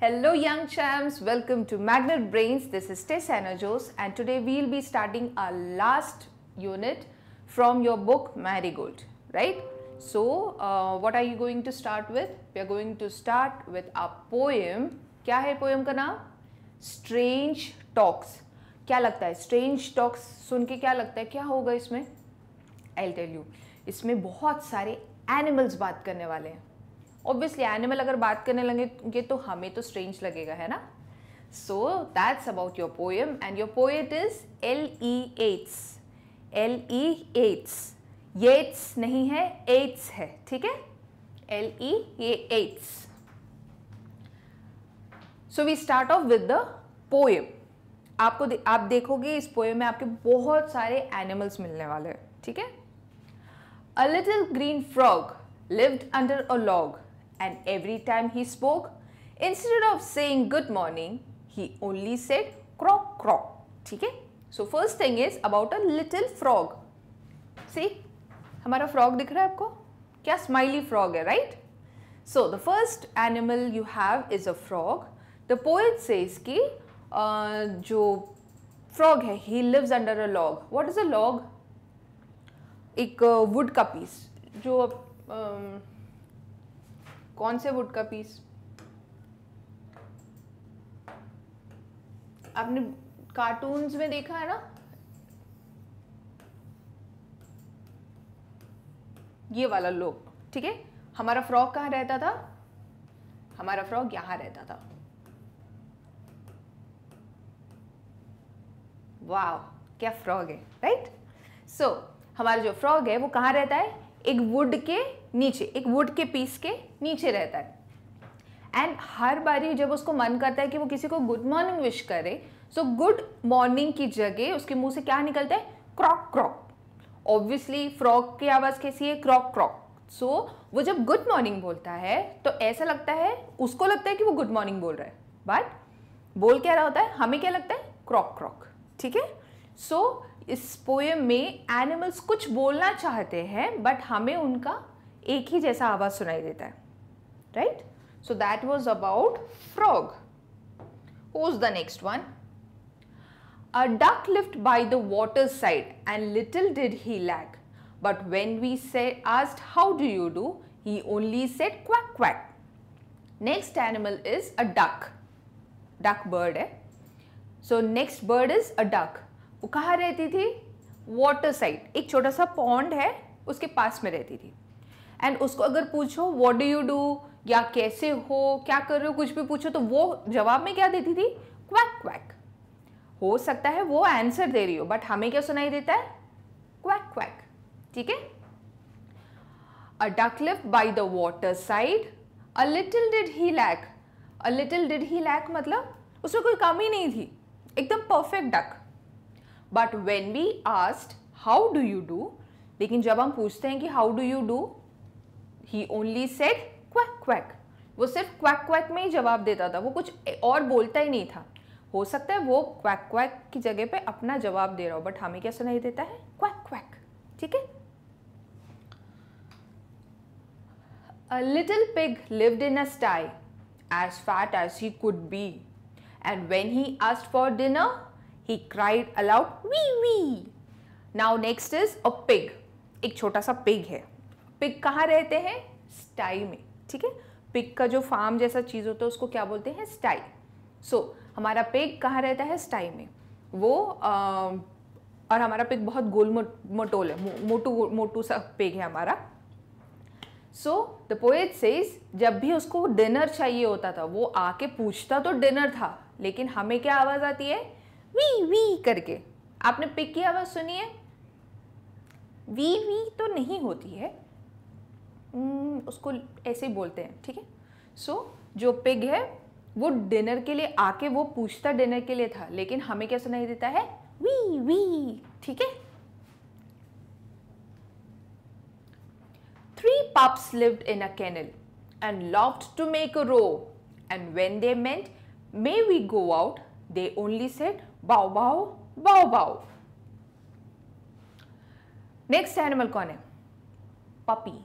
Hello young champs, welcome to Magnet Brains. This is Tess Anajos and today we'll be starting our last unit from your book Marigold, right? So, uh, what are you going to start with? We are going to start with a poem. kya hai poem ka naam Strange Talks. kya lagta hai Strange Talks सुन के क्या लगता है? क्या होगा इसमें? I'll tell you. isme bahut sare animals baat karne wale hain obviously animal अगर बात करने लगेंगे तो हमें तो स्ट्रेंज लगेगा है ना so that's about your poem and your poet is L E Eats L E Eats Yeats नहीं है एट्स है ठीक है L E A Eats so we start off with the poem आपको दे, आप देखोगे इस पोएम में आपके बहुत सारे एनिमल्स मिलने वाले हैं ठीक है a little green frog lived under a log and every time he spoke, instead of saying good morning, he only said croak croak. Okay? So first thing is about a little frog. See, our frog दिख रहा है आपको? smiley frog है, right? So the first animal you have is a frog. The poet says कि uh, frog he lives under a log. What is a log? एक wood का piece जो uh, कौन से वुड का पीस आपने cartoons में देखा है ना ये वाला लोग ठीक है हमारा फ्रॉक कहाँ रहता था हमारा फ्रॉक यहां रहता था वाह क्या फ्रॉग है राइट सो so, हमारा जो फ्रॉग है वो कहाँ रहता है एक वुड के नीचे एक वुड के पीस के नीचे रहता है एंड हर बारी जब उसको मन करता है कि वो किसी को गुड मॉर्निंग विश करे सो गुड मॉर्निंग की जगह उसके मुंह से क्या निकलता है क्रॉक क्रॉक ऑब्वियसली फ्रॉक की आवाज़ कैसी है क्रॉक क्रॉक सो वो जब गुड मॉर्निंग बोलता है तो ऐसा लगता है उसको लगता है कि वो गुड मॉर्निंग बोल रहा है बट बोल क्या रहा होता है हमें क्या लगता है क्रॉक क्रॉक ठीक है सो इस पोएम में एनिमल्स कुछ बोलना चाहते हैं बट हमें उनका एक ही जैसा आवाज सुनाई देता है right so that was about frog who is the next one a duck lived by the water side and little did he lack but when we say asked how do you do he only said quack quack next animal is a duck duck bird है so next bird is a duck वो कहाँ रहती थी water side एक छोटा सा pond है उसके पास में रहती थी एंड उसको अगर पूछो वॉट डू यू डू या कैसे हो क्या कर रहे हो कुछ भी पूछो तो वो जवाब में क्या देती थी क्वैक क्वैक हो सकता है वो आंसर दे रही हो बट हमें क्या सुनाई देता है क्वैक क्वैक ठीक है a duck lived by the water side a little did he lack a little did he lack मतलब उसमें कोई कमी नहीं थी एकदम perfect duck but when we asked how do you do लेकिन जब हम पूछते हैं कि how do you do he only said quack quack वो सिर्फ क्वैक क्वैक में ही जवाब देता था वो कुछ और बोलता ही नहीं था हो सकता है वो क्वैक क्वैक की जगह पे अपना जवाब दे रहा हो बट हमें क्या सुनाई देता है क्वैक क्वैक ठीक है a little pig lived in a sty, as fat as he could be and when he asked for dinner he cried aloud wee wee now next is a pig एक छोटा सा pig है pick कहाँ रहते हैं स्टाई में ठीक है पिक का जो फार्म जैसा चीज़ होता है उसको क्या बोलते हैं स्टाई सो so, हमारा पिक कहाँ रहता है स्टाई में वो आ, और हमारा पिग बहुत गोल मोटोल है मोटू मोटू सा पिक है हमारा सो द पोएट सेज जब भी उसको डिनर चाहिए होता था वो आके पूछता तो डिनर था लेकिन हमें क्या आवाज़ आती है वी वी करके आपने पिक की आवाज़ सुनी है वी वी तो नहीं होती है हम्म, उसको ऐसे ही बोलते हैं ठीक है सो जो पिग है वो डिनर के लिए आके वो पूछता डिनर के लिए था लेकिन हमें क्या सुनाई देता है वी वी ठीक है three pups lived in a kennel and loved to make a row and when they meant may we go out they only said bow bow bow बाओ नेक्स्ट एनिमल कौन है पपी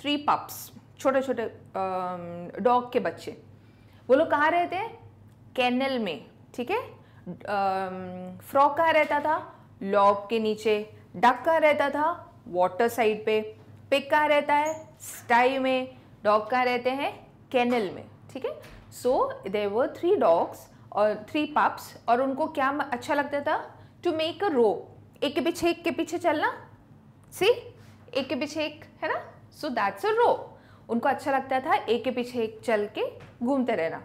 थ्री पप्स छोटे छोटे dog um, के बच्चे वो लोग कहाँ रहते हैं कैनल में ठीक है फ्रॉक um, कहाँ रहता था लॉग के नीचे डक कहाँ रहता था वाटर साइड पे पिक कहाँ रहता है स्टाई में डॉग कहाँ रहते हैं कैनल में ठीक है सो दे वो थ्री डॉग्स और थ्री पप्स और उनको क्या अच्छा लगता था टू मेक अ रो एक के पीछे एक के पीछे चलना सी एक के पीछे एक है ना सो दैट्स अ रो उनको अच्छा लगता था एक के पीछे एक चल के घूमते रहना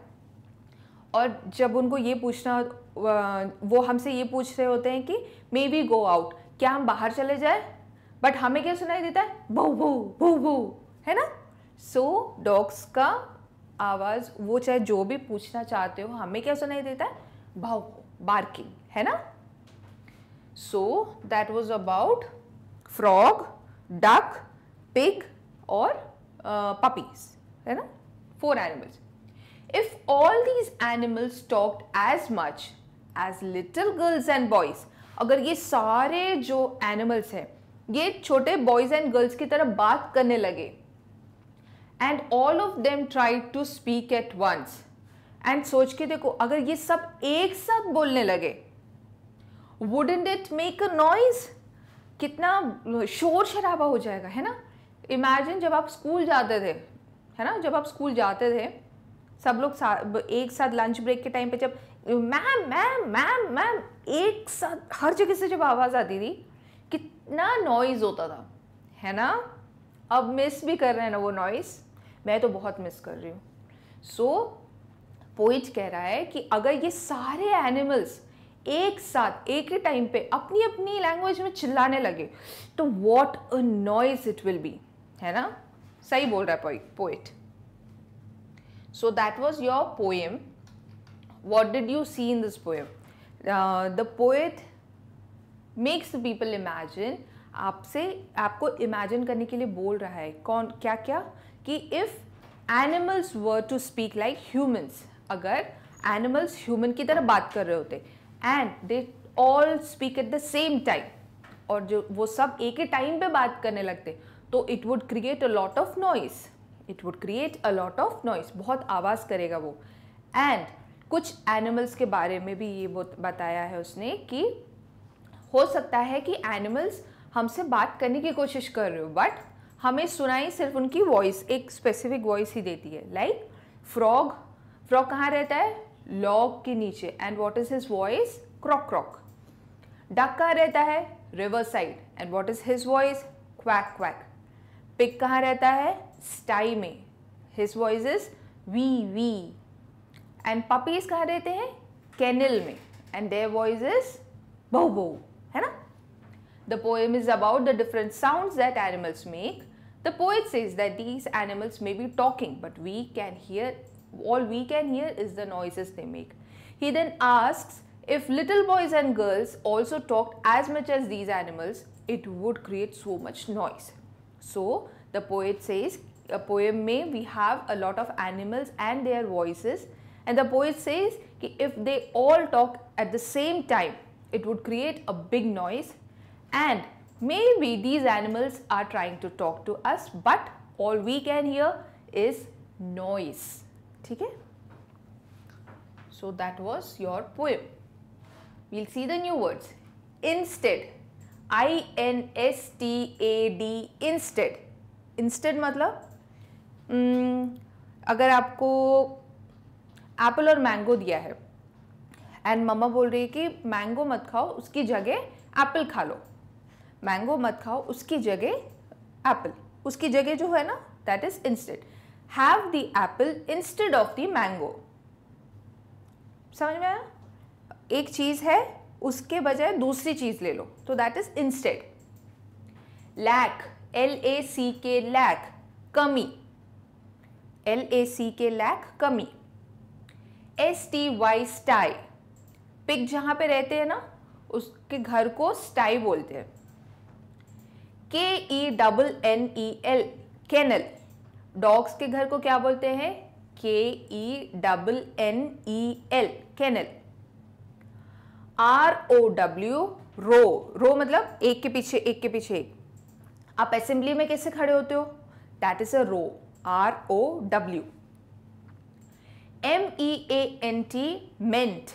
और जब उनको ये पूछना वो हमसे ये पूछ रहे होते हैं कि मे बी गो आउट क्या हम बाहर चले जाए बट हमें क्या सुनाई देता है भू भू भू भू है ना सो so, डॉग्स का आवाज़ वो चाहे जो भी पूछना चाहते हो हमें क्या सुनाई देता है भाव बार्किंग है ना so that was about frog duck pig or uh, है ना? Four animals if all these animals talked as much as little girls and boys अगर ये सारे जो एनिमल्स हैं ये छोटे बॉयज़ एंड गर्ल्स की तरह बात करने लगे and all of them try to speak at once and सोच के देखो अगर ये सब एक साथ बोलने लगे wouldn't it make a noise कितना शोर शराबा हो जाएगा है ना इमेजिन जब आप स्कूल जाते थे है ना जब आप स्कूल जाते थे सब लोग सा, एक साथ लंच ब्रेक के टाइम पे जब मैम मैम मैम मैम एक साथ हर जगह से जब आवाज़ आती थी कितना नॉइज़ होता था है ना अब मिस भी कर रहे हैं ना वो नॉइज़ मैं तो बहुत मिस कर रही हूँ सो so, पोइट कह रहा है कि अगर ये सारे एनिमल्स एक साथ एक ही टाइम पे अपनी अपनी लैंग्वेज में चिल्लाने लगे तो what a noise it will be है ना सही बोल रहा है poet so that was your poem what did you see in this poem the poet makes people imagine आपसे आपको इमेजिन करने के लिए बोल रहा है कौन क्या क्या कि if animals were to speak like humans अगर एनिमल्स ह्यूमन की तरह बात कर रहे होते and they all speak at the same time और जो वो सब एक ही टाइम पे बात करने लगते तो it would create a lot of noise it would create a lot of noise बहुत आवाज़ करेगा वो एंड कुछ एनिमल्स के बारे में भी ये बताया है उसने कि हो सकता है कि एनिमल्स हमसे बात करने की कोशिश कर रहे हो बट हमें सुनाई सिर्फ उनकी वॉइस एक स्पेसिफिक वॉइस ही देती है लाइक फ्रॉग फ्रॉग कहाँ रहता है लॉग के नीचे and what is his voice croak croak duck कहाँ रहता है river side and what is his voice quack quack pig कहाँ रहता है स्टाई में his voice is wee wee and puppies कहाँ रहते हैं कैनल में एंड देयर वॉइज इज बहु बहु है ना the poem is about the different sound that animals make the poet is that these animals may be talking but we can hear all we can hear is the noises they make he then ask if little boys and girls also talk as much as these animals it would create so much noise So the poet says, a poem may we have a lot of animals and their voices and the poet says कि if they all talk at the same time it would create a big noise and maybe these animals are trying to talk to us but all we can hear is noise. Okay? So that was your poem. We'll see the new words. Instead I N S T A D instead instead मतलब hmm, अगर आपको Apple और mango दिया है and मम्मा बोल रही है कि मैंगो मत खाओ उसकी जगह एप्पल खा लो मैंगो मत खाओ उसकी जगह एप्पल उसकी जगह जो है ना that is instead have the apple instead of the mango समझ में आया एक चीज़ है उसके बजाय दूसरी चीज़ ले लो तो that is instead lack L A C K lack कमी L A C K lack कमी S T Y sty pig जहां पे रहते हैं ना उसके घर को स्टाई बोलते हैं K E double N E L kennel dogs के घर को क्या बोलते हैं K E double N E L kennel R O W row row मतलब एक के पीछे एक के पीछे एक आप असेंबली में कैसे खड़े होते हो that is a row R O W M E A N T ment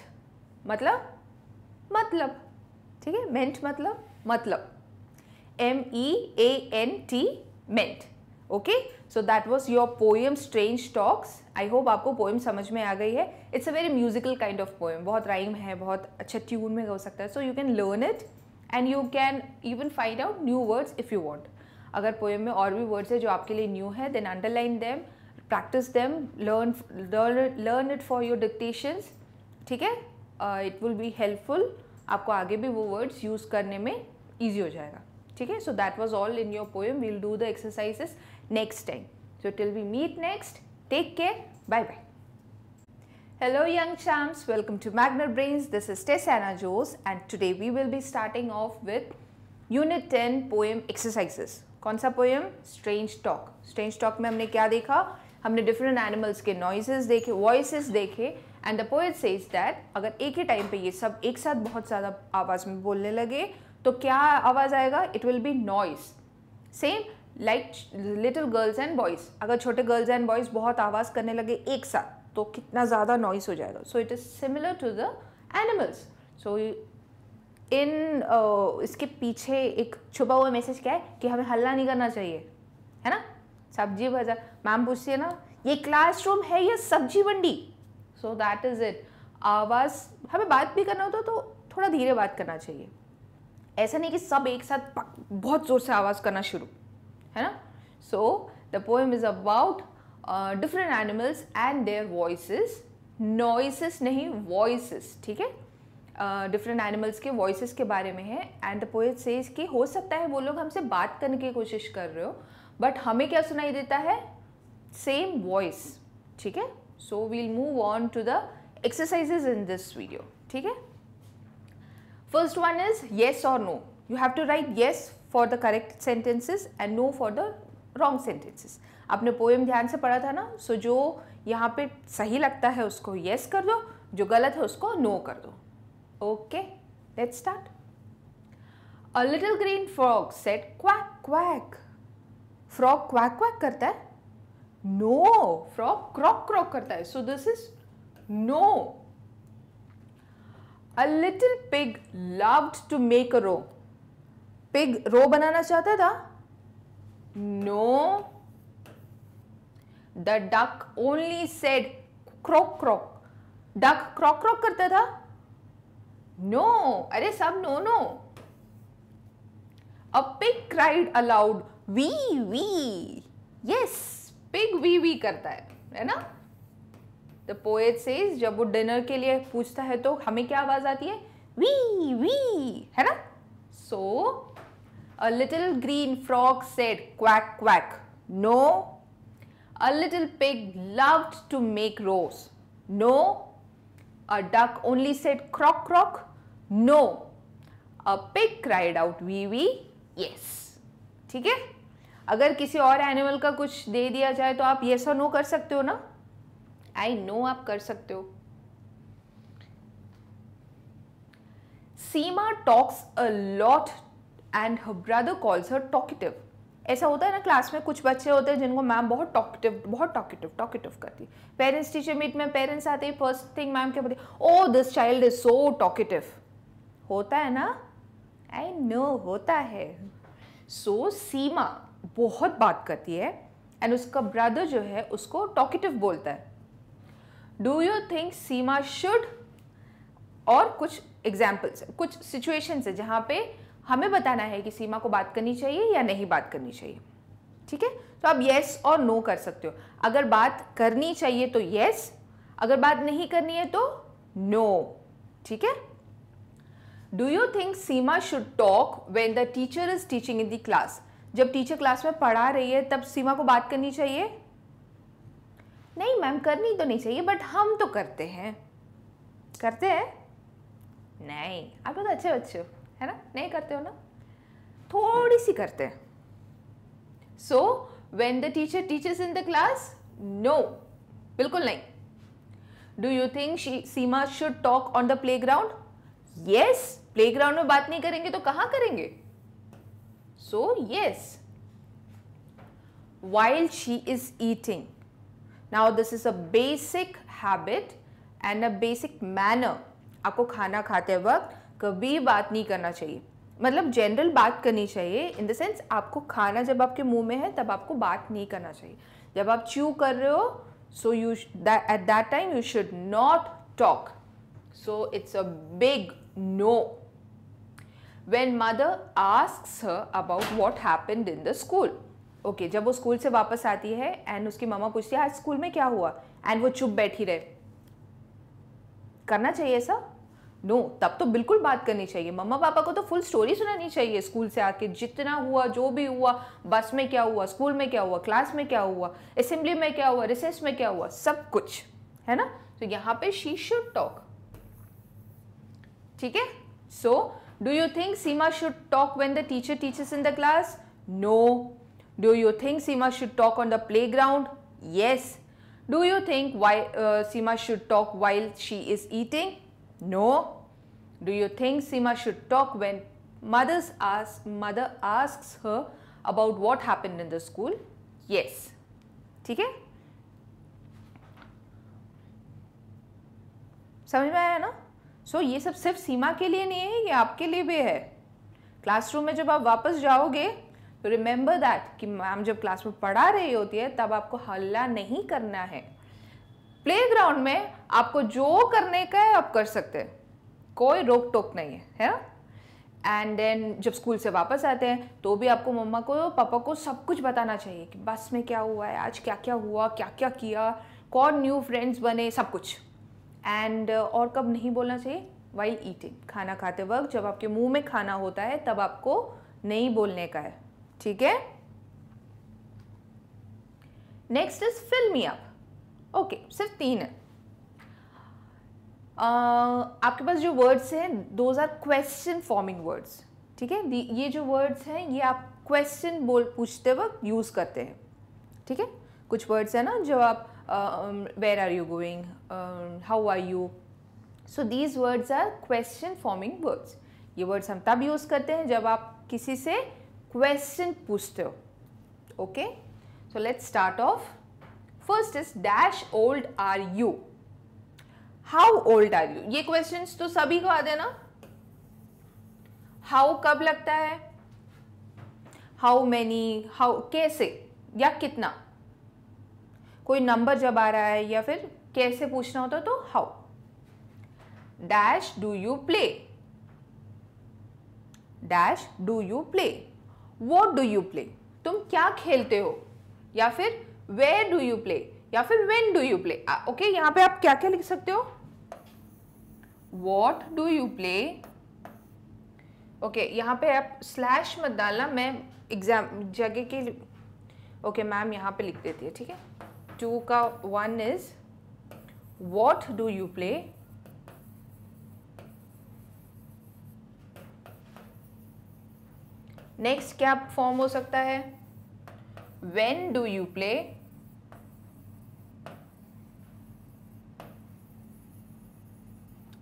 मतलब मतलब ठीक है मेंट मतलब मतलब M E A N T ment okay so that was your poem strange talks I hope आपको पोएम समझ में आ गई है it's a very musical kind of poem बहुत राइम है बहुत अच्छा ट्यून में हो सकता है so you can learn it and you can even find out new words if you want अगर पोएम में और भी वर्ड्स है जो आपके लिए न्यू है then underline them practice them learn learn it for your dictations ठीक है इट विल बी हेल्पफुल आपको आगे भी वो वर्ड्स यूज़ करने में ईजी हो जाएगा ठीक है so that was all in your poem we'll do the exercises next time. So till we meet next, take care. Bye-bye. Hello young champs. Welcome to Magnet Brains. This is Tessana Jose and today we will be starting off with Unit 10 Poem Exercises. Konsa poem? Strange Talk. Strange Talk mein humne kya dekha? Humne different animals ke noises dekhe, voices dekhe. And the poet says that agar ek hi time pe ye sab ek saath bahut zyada aawaz mein bolne lage, to kya aawaz It will be noise. Same, like little girls and boys अगर छोटे girls and boys बहुत आवाज़ करने लगे एक साथ तो कितना ज़्यादा नॉइस हो जाएगा so it is similar to the animals so in इसके पीछे एक छुपा हुआ मैसेज क्या है कि हमें हल्ला नहीं करना चाहिए है ना सब्जी बाजार मैम पूछती है ना ये क्लासरूम है या सब्जी मंडी सो दैट इज़ इट आवाज़ हमें बात भी करना होता तो थोड़ा धीरे बात करना चाहिए ऐसा नहीं कि सब एक साथ बहुत ज़ोर से आवाज़ करना शुरू है ना so the poem is about different animals and their voices noises नहीं वॉइस ठीक है डिफरेंट uh, एनिमल्स के वॉइस के बारे में है एंड द पोएट सेज कि हो सकता है वो लोग हमसे बात करने की कोशिश कर रहे हो बट हमें क्या सुनाई देता है सेम वॉइस ठीक है so we'll move on to the exercises in this video ठीक है फर्स्ट वन इज येस और no you have to write yes for the correct sentences and no for the wrong sentences आपने poem ध्यान से पढ़ा था ना सो so जो यहाँ पे सही लगता है उसको येस yes कर दो जो गलत है उसको नो no कर दो okay let start a little green frog said quack quack frog quack quack करता है नो फ्रॉग क्रॉक क्रॉक करता है so this is no a little pig loved to make a row pig row बनाना चाहता था no the duck only said croak croak duck croak croak करता था no no, अरे सब no no a pig cried aloud wee wee yes pig wee we करता है है ना द पोएट से जब वो डिनर के लिए पूछता है तो हमें क्या आवाज आती है वी वी है ना सो so, A little green frog said quack quack. No. A little pig loved to make rows. No. A duck only said croak croak. No. A pig cried out wee wee. Yes. ठीक है अगर किसी और animal का कुछ दे दिया जाए तो आप येस और नो कर सकते हो ना आई नो आप कर सकते हो Seema talks a lot and her brother calls her talkative ऐसा होता है ना क्लास में कुछ बच्चे होते हैं जिनको मैम बहुत टॉकेटिव बहुत टॉकेटिव टॉकेटिव करती पेरेंट्स टीचर मीट में पेरेंट्स आते ही फर्स्ट थिंग मैम क्या बोलती oh this child is so talkative होता है ना आई नो होता है सो so, सीमा बहुत बात करती है एंड उसका ब्रदर जो है उसको टॉकेटिव बोलता है do you think Seema should और कुछ एग्जाम्पल्स कुछ सिचुएशन है जहाँ पे हमें बताना है कि सीमा को बात करनी चाहिए या नहीं बात करनी चाहिए ठीक है तो आप येस और नो कर सकते हो अगर बात करनी चाहिए तो येस अगर बात नहीं करनी है तो नो ठीक है do you think Seema should talk when the teacher is teaching in the class जब टीचर क्लास में पढ़ा रही है तब सीमा को बात करनी चाहिए नहीं मैम करनी तो नहीं चाहिए बट हम तो करते हैं करते हैं नहीं आप बहुत तो अच्छे बच्चे हो है ना नहीं करते हो ना थोड़ी सी करते हैं so when the teacher teachers in the class no बिल्कुल नहीं do you think Seema should talk on the playground yes playground में बात नहीं करेंगे तो कहां करेंगे so yes while she is eating now this is a basic habit and a basic manner आपको खाना खाते वक्त कभी बात नहीं करना चाहिए मतलब जनरल बात करनी चाहिए इन द सेंस आपको खाना जब आपके मुंह में है तब आपको बात नहीं करना चाहिए जब आप च्यू कर रहे हो so you at that time you should not talk so it's a big no when mother ask about what happened in the school okay जब वो स्कूल से वापस आती है एंड उसकी मामा पूछती है आज स्कूल में क्या हुआ एंड वो चुप बैठी रहे करना चाहिए ऐसा नो no, तब तो बिल्कुल बात करनी चाहिए मम्मा पापा को तो फुल स्टोरी सुनानी चाहिए स्कूल से आके जितना हुआ जो भी हुआ बस में क्या हुआ स्कूल में क्या हुआ क्लास में क्या हुआ असेंबली में क्या हुआ रिसेस में क्या हुआ सब कुछ है ना तो यहाँ पे शी शुड टॉक ठीक है so do you think Seema should talk when the teacher teachers in the class no do you think Seema should talk on the playground yes do you think why Seema should talk while she is eating no Do you think Seema should talk when mothers ask, mother asks her about what happened in the school? Yes. ठीक है समझ में आया ना सो so, ये सब सिर्फ सीमा के लिए नहीं है ये आपके लिए भी है क्लासरूम में जब आप वापस जाओगे तो रिमेंबर दैट कि मैम जब क्लास में पढ़ा रही होती है तब आपको हल्ला नहीं करना है प्लेग्राउंड में आपको जो करने का है आप कर सकते हैं कोई रोक टोक नहीं है है ना एंड देन जब स्कूल से वापस आते हैं तो भी आपको मम्मा को पापा को सब कुछ बताना चाहिए कि बस में क्या हुआ है आज क्या क्या हुआ क्या क्या किया कौन न्यू फ्रेंड्स बने सब कुछ एंड uh, और कब नहीं बोलना चाहिए वाइल ईटिंग खाना खाते वक्त जब आपके मुंह में खाना होता है तब आपको नहीं बोलने का है ठीक है next is fill me up okay सिर्फ तीन है आपके पास जो वर्ड्स हैं those are question forming words ठीक है ये जो वर्ड्स हैं ये आप क्वेश्चन बोल पूछते वक्त यूज़ करते हैं ठीक है कुछ वर्ड्स हैं ना जो आप where are you going how are you so these words are question forming words ये वर्ड्स हम तब यूज़ करते हैं जब आप किसी से क्वेश्चन पूछते हो okay so let's start off first is dash old are you how old are you ये क्वेश्चन तो सभी को आ देना ना हाउ कब लगता है हाउ मैनी हाउ कैसे या कितना कोई नंबर जब आ रहा है या फिर कैसे पूछना होता तो how dash do you play dash do you play what do you play तुम क्या खेलते हो या फिर वेर डू यू प्ले या फिर when do you play okay यहां पे आप क्या क्या लिख सकते हो what do you play okay यहाँ पे आप स्लैश मत डालना मैं एग्जाम जगह के ओके मैम यहाँ पे लिख देती है ठीक है टू का one is what do you play next क्या फॉर्म हो सकता है वेन डू यू प्ले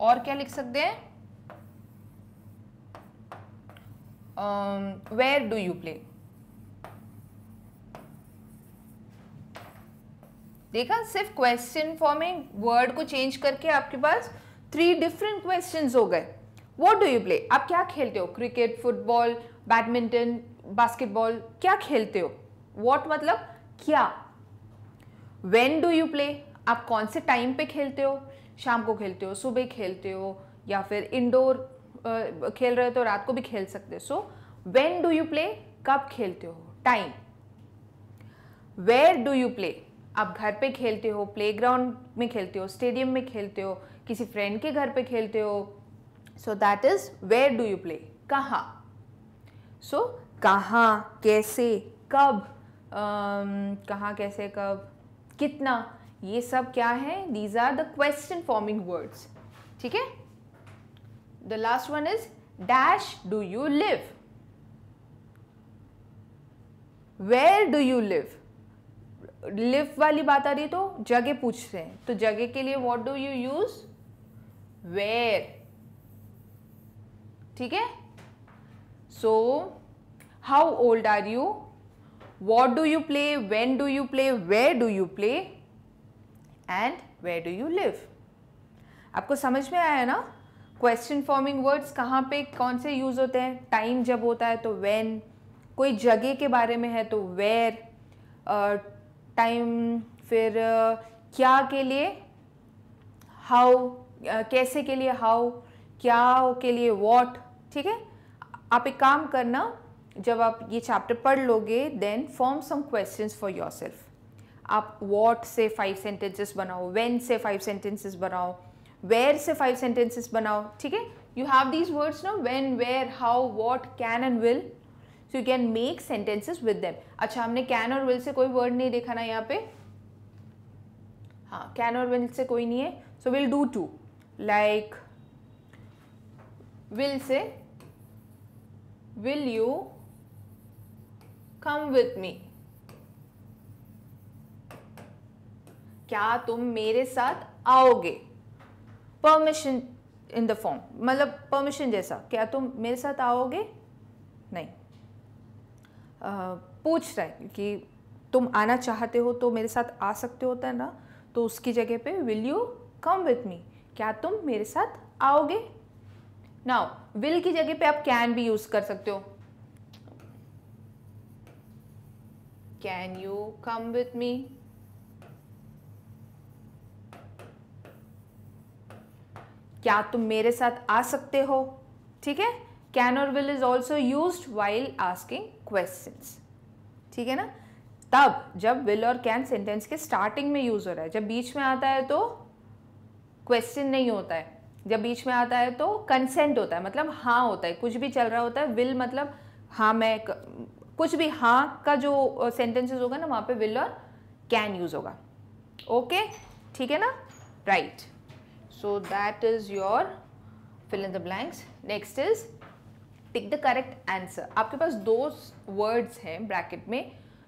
और क्या लिख सकते हैं वेयर डू यू प्ले देखा सिर्फ क्वेश्चन फॉर्म में वर्ड को चेंज करके आपके पास थ्री डिफरेंट क्वेश्चन हो गए वॉट डू यू प्ले आप क्या खेलते हो क्रिकेट फुटबॉल बैडमिंटन बास्केटबॉल क्या खेलते हो वॉट मतलब क्या वेन डू यू प्ले आप कौन से टाइम पे खेलते हो शाम को खेलते हो सुबह खेलते हो या फिर इंडोर खेल रहे हो तो रात को भी खेल सकते हो so when do you play कब खेलते हो time where do you play आप घर पे खेलते हो ग्राउंड में खेलते हो स्टेडियम में खेलते हो किसी फ्रेंड के घर पे खेलते हो so that is where do you play कहाँ सो कहा कहाँ कैसे कब um, कहाँ कैसे कब कितना ये सब क्या है these are the question forming words ठीक है the last one is dash do you live where do you live live वाली बात आ रही तो जगह पूछ रहे हैं तो जगह के लिए what do you use where ठीक है so how old are you what do you play when do you play where do you play and where do you live आपको समझ में आया ना क्वेश्चन फॉर्मिंग वर्ड्स कहाँ पे कौन से यूज़ होते हैं टाइम जब होता है तो वेन कोई जगह के बारे में है तो वेयर टाइम फिर uh, क्या के लिए हाउ uh, कैसे के लिए हाउ क्या के लिए वॉट ठीक है आप एक काम करना जब आप ये चैप्टर पढ़ लोगे then form some questions for yourself आप वॉट से फाइव सेंटेंसेस बनाओ वेन से फाइव सेंटेंसेस बनाओ वेयर से फाइव सेंटेंसेस बनाओ ठीक है you have these words no when where how what can and will so you can make sentences with them अच्छा हमने कैन और विल से कोई वर्ड नहीं देखा ना यहाँ पे हाँ कैन और विल से कोई नहीं है so will do two like will से will you come with me क्या तुम मेरे साथ आओगे परमिशन इन द फॉर्म मतलब परमिशन जैसा क्या तुम मेरे साथ आओगे नहीं आ, पूछ रहा है कि तुम आना चाहते हो तो मेरे साथ आ सकते होता है ना तो उसकी जगह पे will you come with me क्या तुम मेरे साथ आओगे नाउ विल की जगह पे आप कैन भी यूज़ कर सकते हो can you come with me क्या तुम मेरे साथ आ सकते हो ठीक है कैन और will is also use while asking question ठीक है ना तब जब विल और कैन सेंटेंस के स्टार्टिंग में यूज हो रहा है जब बीच में आता है तो क्वेश्चन नहीं होता है जब बीच में आता है तो कंसेंट होता है मतलब हाँ होता है कुछ भी चल रहा होता है विल मतलब हाँ मैं कुछ भी हाँ का जो सेंटेंसेस होगा ना वहाँ पे विल और कैन यूज़ होगा ओके ठीक है ना right right. So that is your fill in the blanks. Next is tick the correct answer आपके पास दो वर्ड्स हैं ब्रैकेट में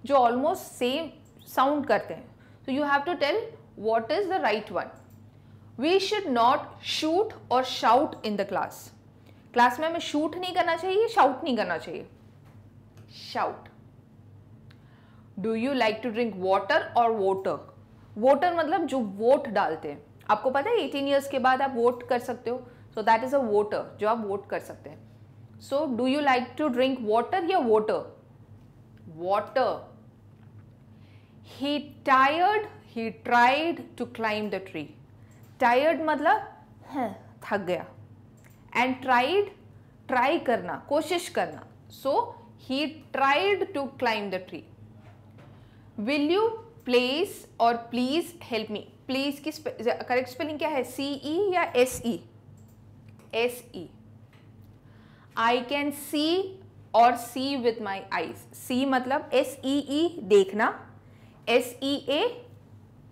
जो ऑलमोस्ट सेम साउंड करते हैं so you have to tell what is the right one we should not shoot और shout in the class class में हमें शूट नहीं करना चाहिए शाउट नहीं करना चाहिए shout do you like to drink water or voter voter मतलब जो वोट डालते हैं आपको पता है एटीन ईयर्स के बाद आप वोट कर सकते हो so that is a voter जो आप वोट कर सकते हैं so do you like to drink water या voter water he tired he tried to climb the tree tired मतलब थक गया एंड ट्राइड ट्राई करना कोशिश करना so he tried to climb the tree will you place or please help me please की correct spelling क्या है C E e या S E S E I can see or see with my eyes सी मतलब S E ई देखना S E A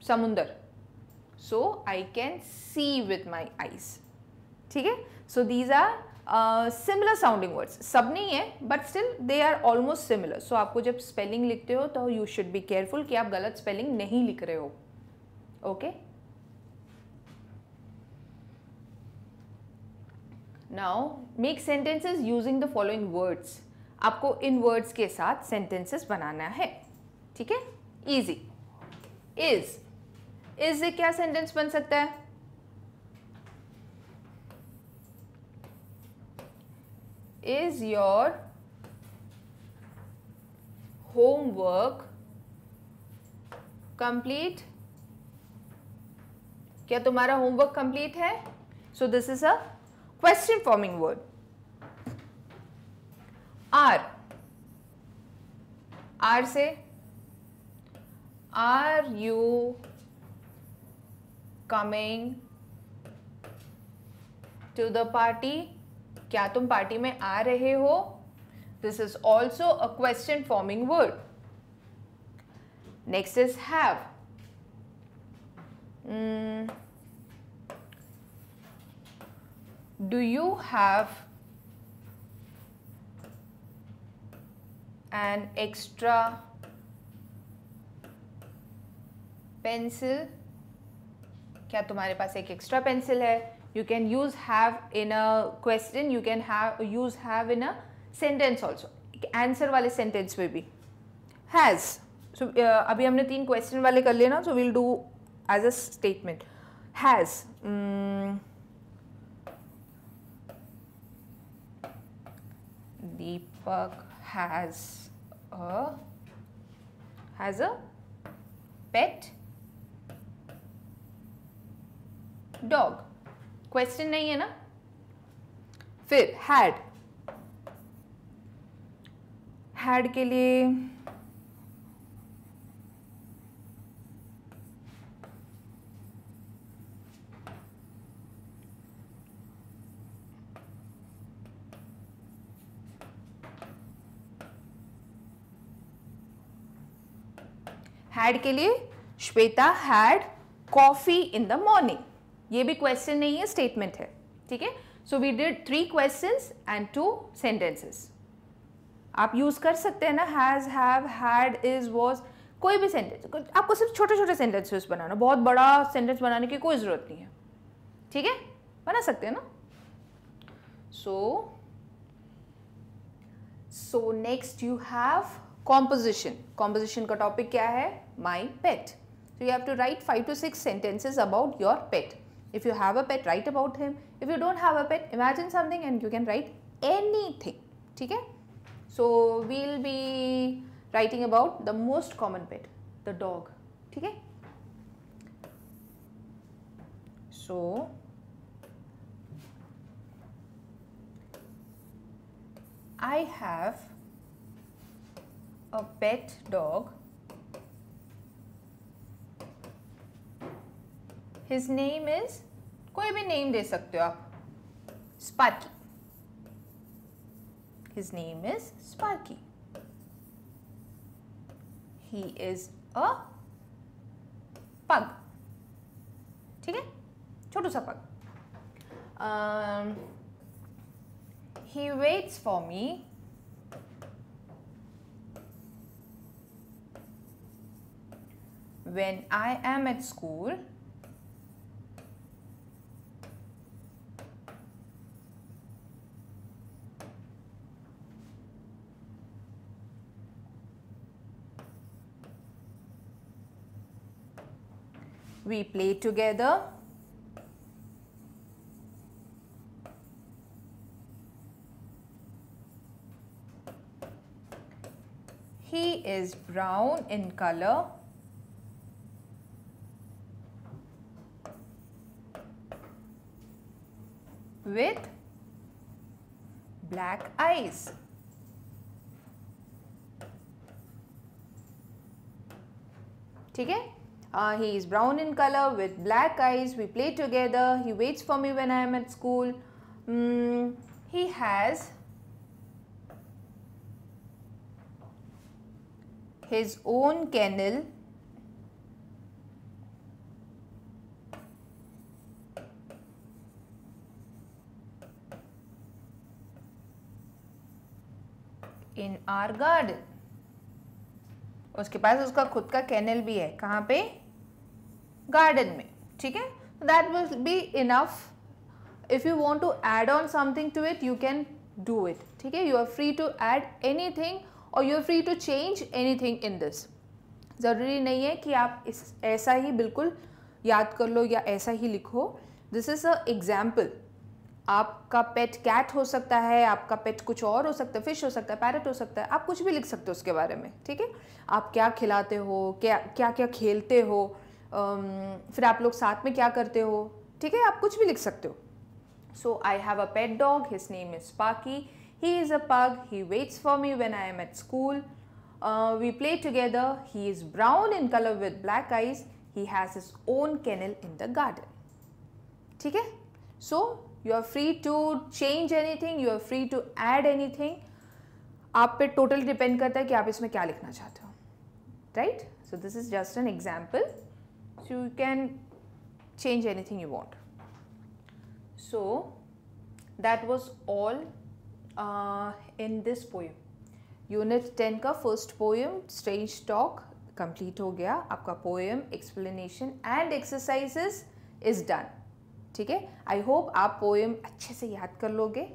समुंदर so I can see with my eyes ठीक है so these are similar sounding words सब नहीं है but still they are almost similar so आपको जब स्पेलिंग लिखते हो तो यू शुड बी केयरफुल कि आप गलत स्पेलिंग नहीं लिख रहे हो okay now make sentences using the following words आपको इन words के साथ sentences बनाना है ठीक है easy is is से क्या sentence बन सकता है is your homework complete क्या तुम्हारा होमवर्क कंप्लीट है so this is a question forming word are are say are you coming to the party क्या तुम पार्टी में आ रहे हो this is also a question forming word next is have Mm. do you have an extra pencil क्या तुम्हारे पास एक एक्स्ट्रा पेंसिल है you can use have in a question you can have use have in a sentence also answer वाले sentence में भी has so अभी हमने तीन क्वेश्चन वाले कर लिए ना so will do as a statement has the mm, park has a has a pet dog question nahi hai na fir had had ke liye had के लिए Shweta had coffee in the morning ये भी question नहीं है statement है ठीक है so we did three question and two sentences आप यूज़ कर सकते हैं ना has have had is was कोई भी सेंटेंस आपको सिर्फ छोटे छोटे सेंटेंसेस बनाना बहुत बड़ा सेंटेंस बनाने की कोई ज़रूरत नहीं है ठीक है बना सकते हैं ना so so next you have composition composition का टॉपिक क्या है my pet. So you have to write 5 to 6 sentences about your pet. If you have a pet, write about him. If you don't have a pet, imagine something and you can write anything. Okay? So we'll be writing about the most common pet, the dog. Okay? So I have a pet dog his name is कोई भी नेम दे सकते हो आप Sparky his name is Sparky he is a pug ठीक है छोटू सा पग he waits for me when I am at school We play together. He is brown in color. with black eyes. ठीक है Uh, he is brown in color with black eyes. We play together. He waits for me when I am at school. Mm, he has his own kennel. in our garden उसके पास उसका खुद का canal भी है कहाँ पे garden में ठीक है that will be enough if you want to add on something to it you can do it ठीक है you are free to add anything or you are free to change anything in this ज़रूरी नहीं है कि आप इस ऐसा ही बिल्कुल याद कर लो या ऐसा ही लिखो दिस इज़ अ एग्जाम्पल आपका पेट कैट हो सकता है आपका पेट कुछ और हो सकता है फिश हो सकता है पैरट हो सकता है आप कुछ भी लिख सकते हो उसके बारे में ठीक है आप क्या खिलाते हो क्या क्या क्या खेलते हो Um, फिर आप लोग साथ में क्या करते हो ठीक है आप कुछ भी लिख सकते हो so I have a pet dog his name is Parky he is a pug he waits for me when I am at school we play together he is brown in colour with black eyes he has his own kennel in the garden ठीक है so you are free to change anything you are free to add anything आप पे total depend करता है कि आप इसमें क्या लिखना चाहते हो right so this is just an example so you can change anything you want so that was all uh, in this poem unit ten का first poem stage talk complete हो गया आपका poem explanation and exercises is done ठीक है I hope आप poem अच्छे से याद कर लोगे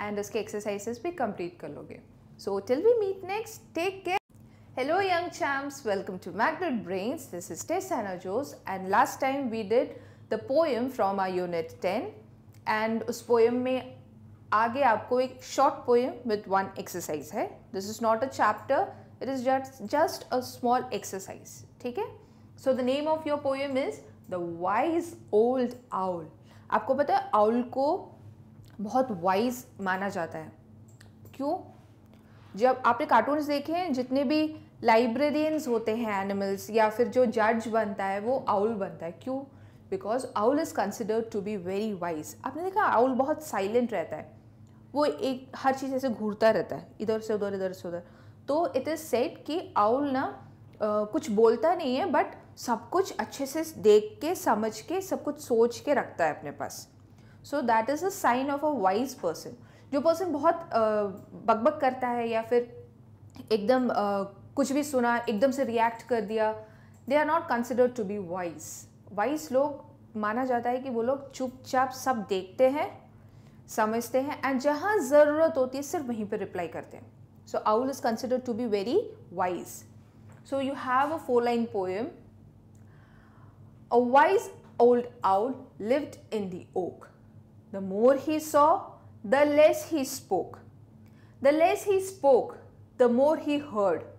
एंड उसके एक्सरसाइजेस भी कंप्लीट कर लोगे so till we meet next take care Hello young champs, welcome to Magnet Brains. This is Tessana Jose and last time we did the poem from our unit 10 and us poem mein aage aapko ek short poem with one exercise hai This is not a chapter, it is just, just a small exercise. theek hai So the name of your poem is The Wise Old Owl. aapko pata hai owl ko बहुत wise माना जाता है क्यों जब आपने cartoons देखे हैं जितने भी लाइब्रेरियंस होते हैं एनिमल्स या फिर जो जज बनता है वो आउल बनता है क्यों because owl is considered to be very wise आपने देखा आउल बहुत साइलेंट रहता है वो एक हर चीज़ ऐसे घूरता रहता है इधर से उधर इधर से उधर तो इट इज़ सेट कि आउल ना कुछ बोलता नहीं है बट सब कुछ अच्छे से देख के समझ के सब कुछ सोच के रखता है अपने पास so that is a sign of a wise person जो पर्सन बहुत बकबक करता है या फिर एकदम uh, कुछ भी सुना एकदम से रिएक्ट कर दिया they are not consider to be wise wise लोग माना जाता है कि वो लोग चुपचाप सब देखते हैं समझते हैं एंड जहाँ ज़रूरत होती है सिर्फ वहीं पर रिप्लाई करते हैं so owl is consider to be very wise so you have a four line poem a wise old owl lived in the oak the more he saw the less he spoke the less he spoke the more he heard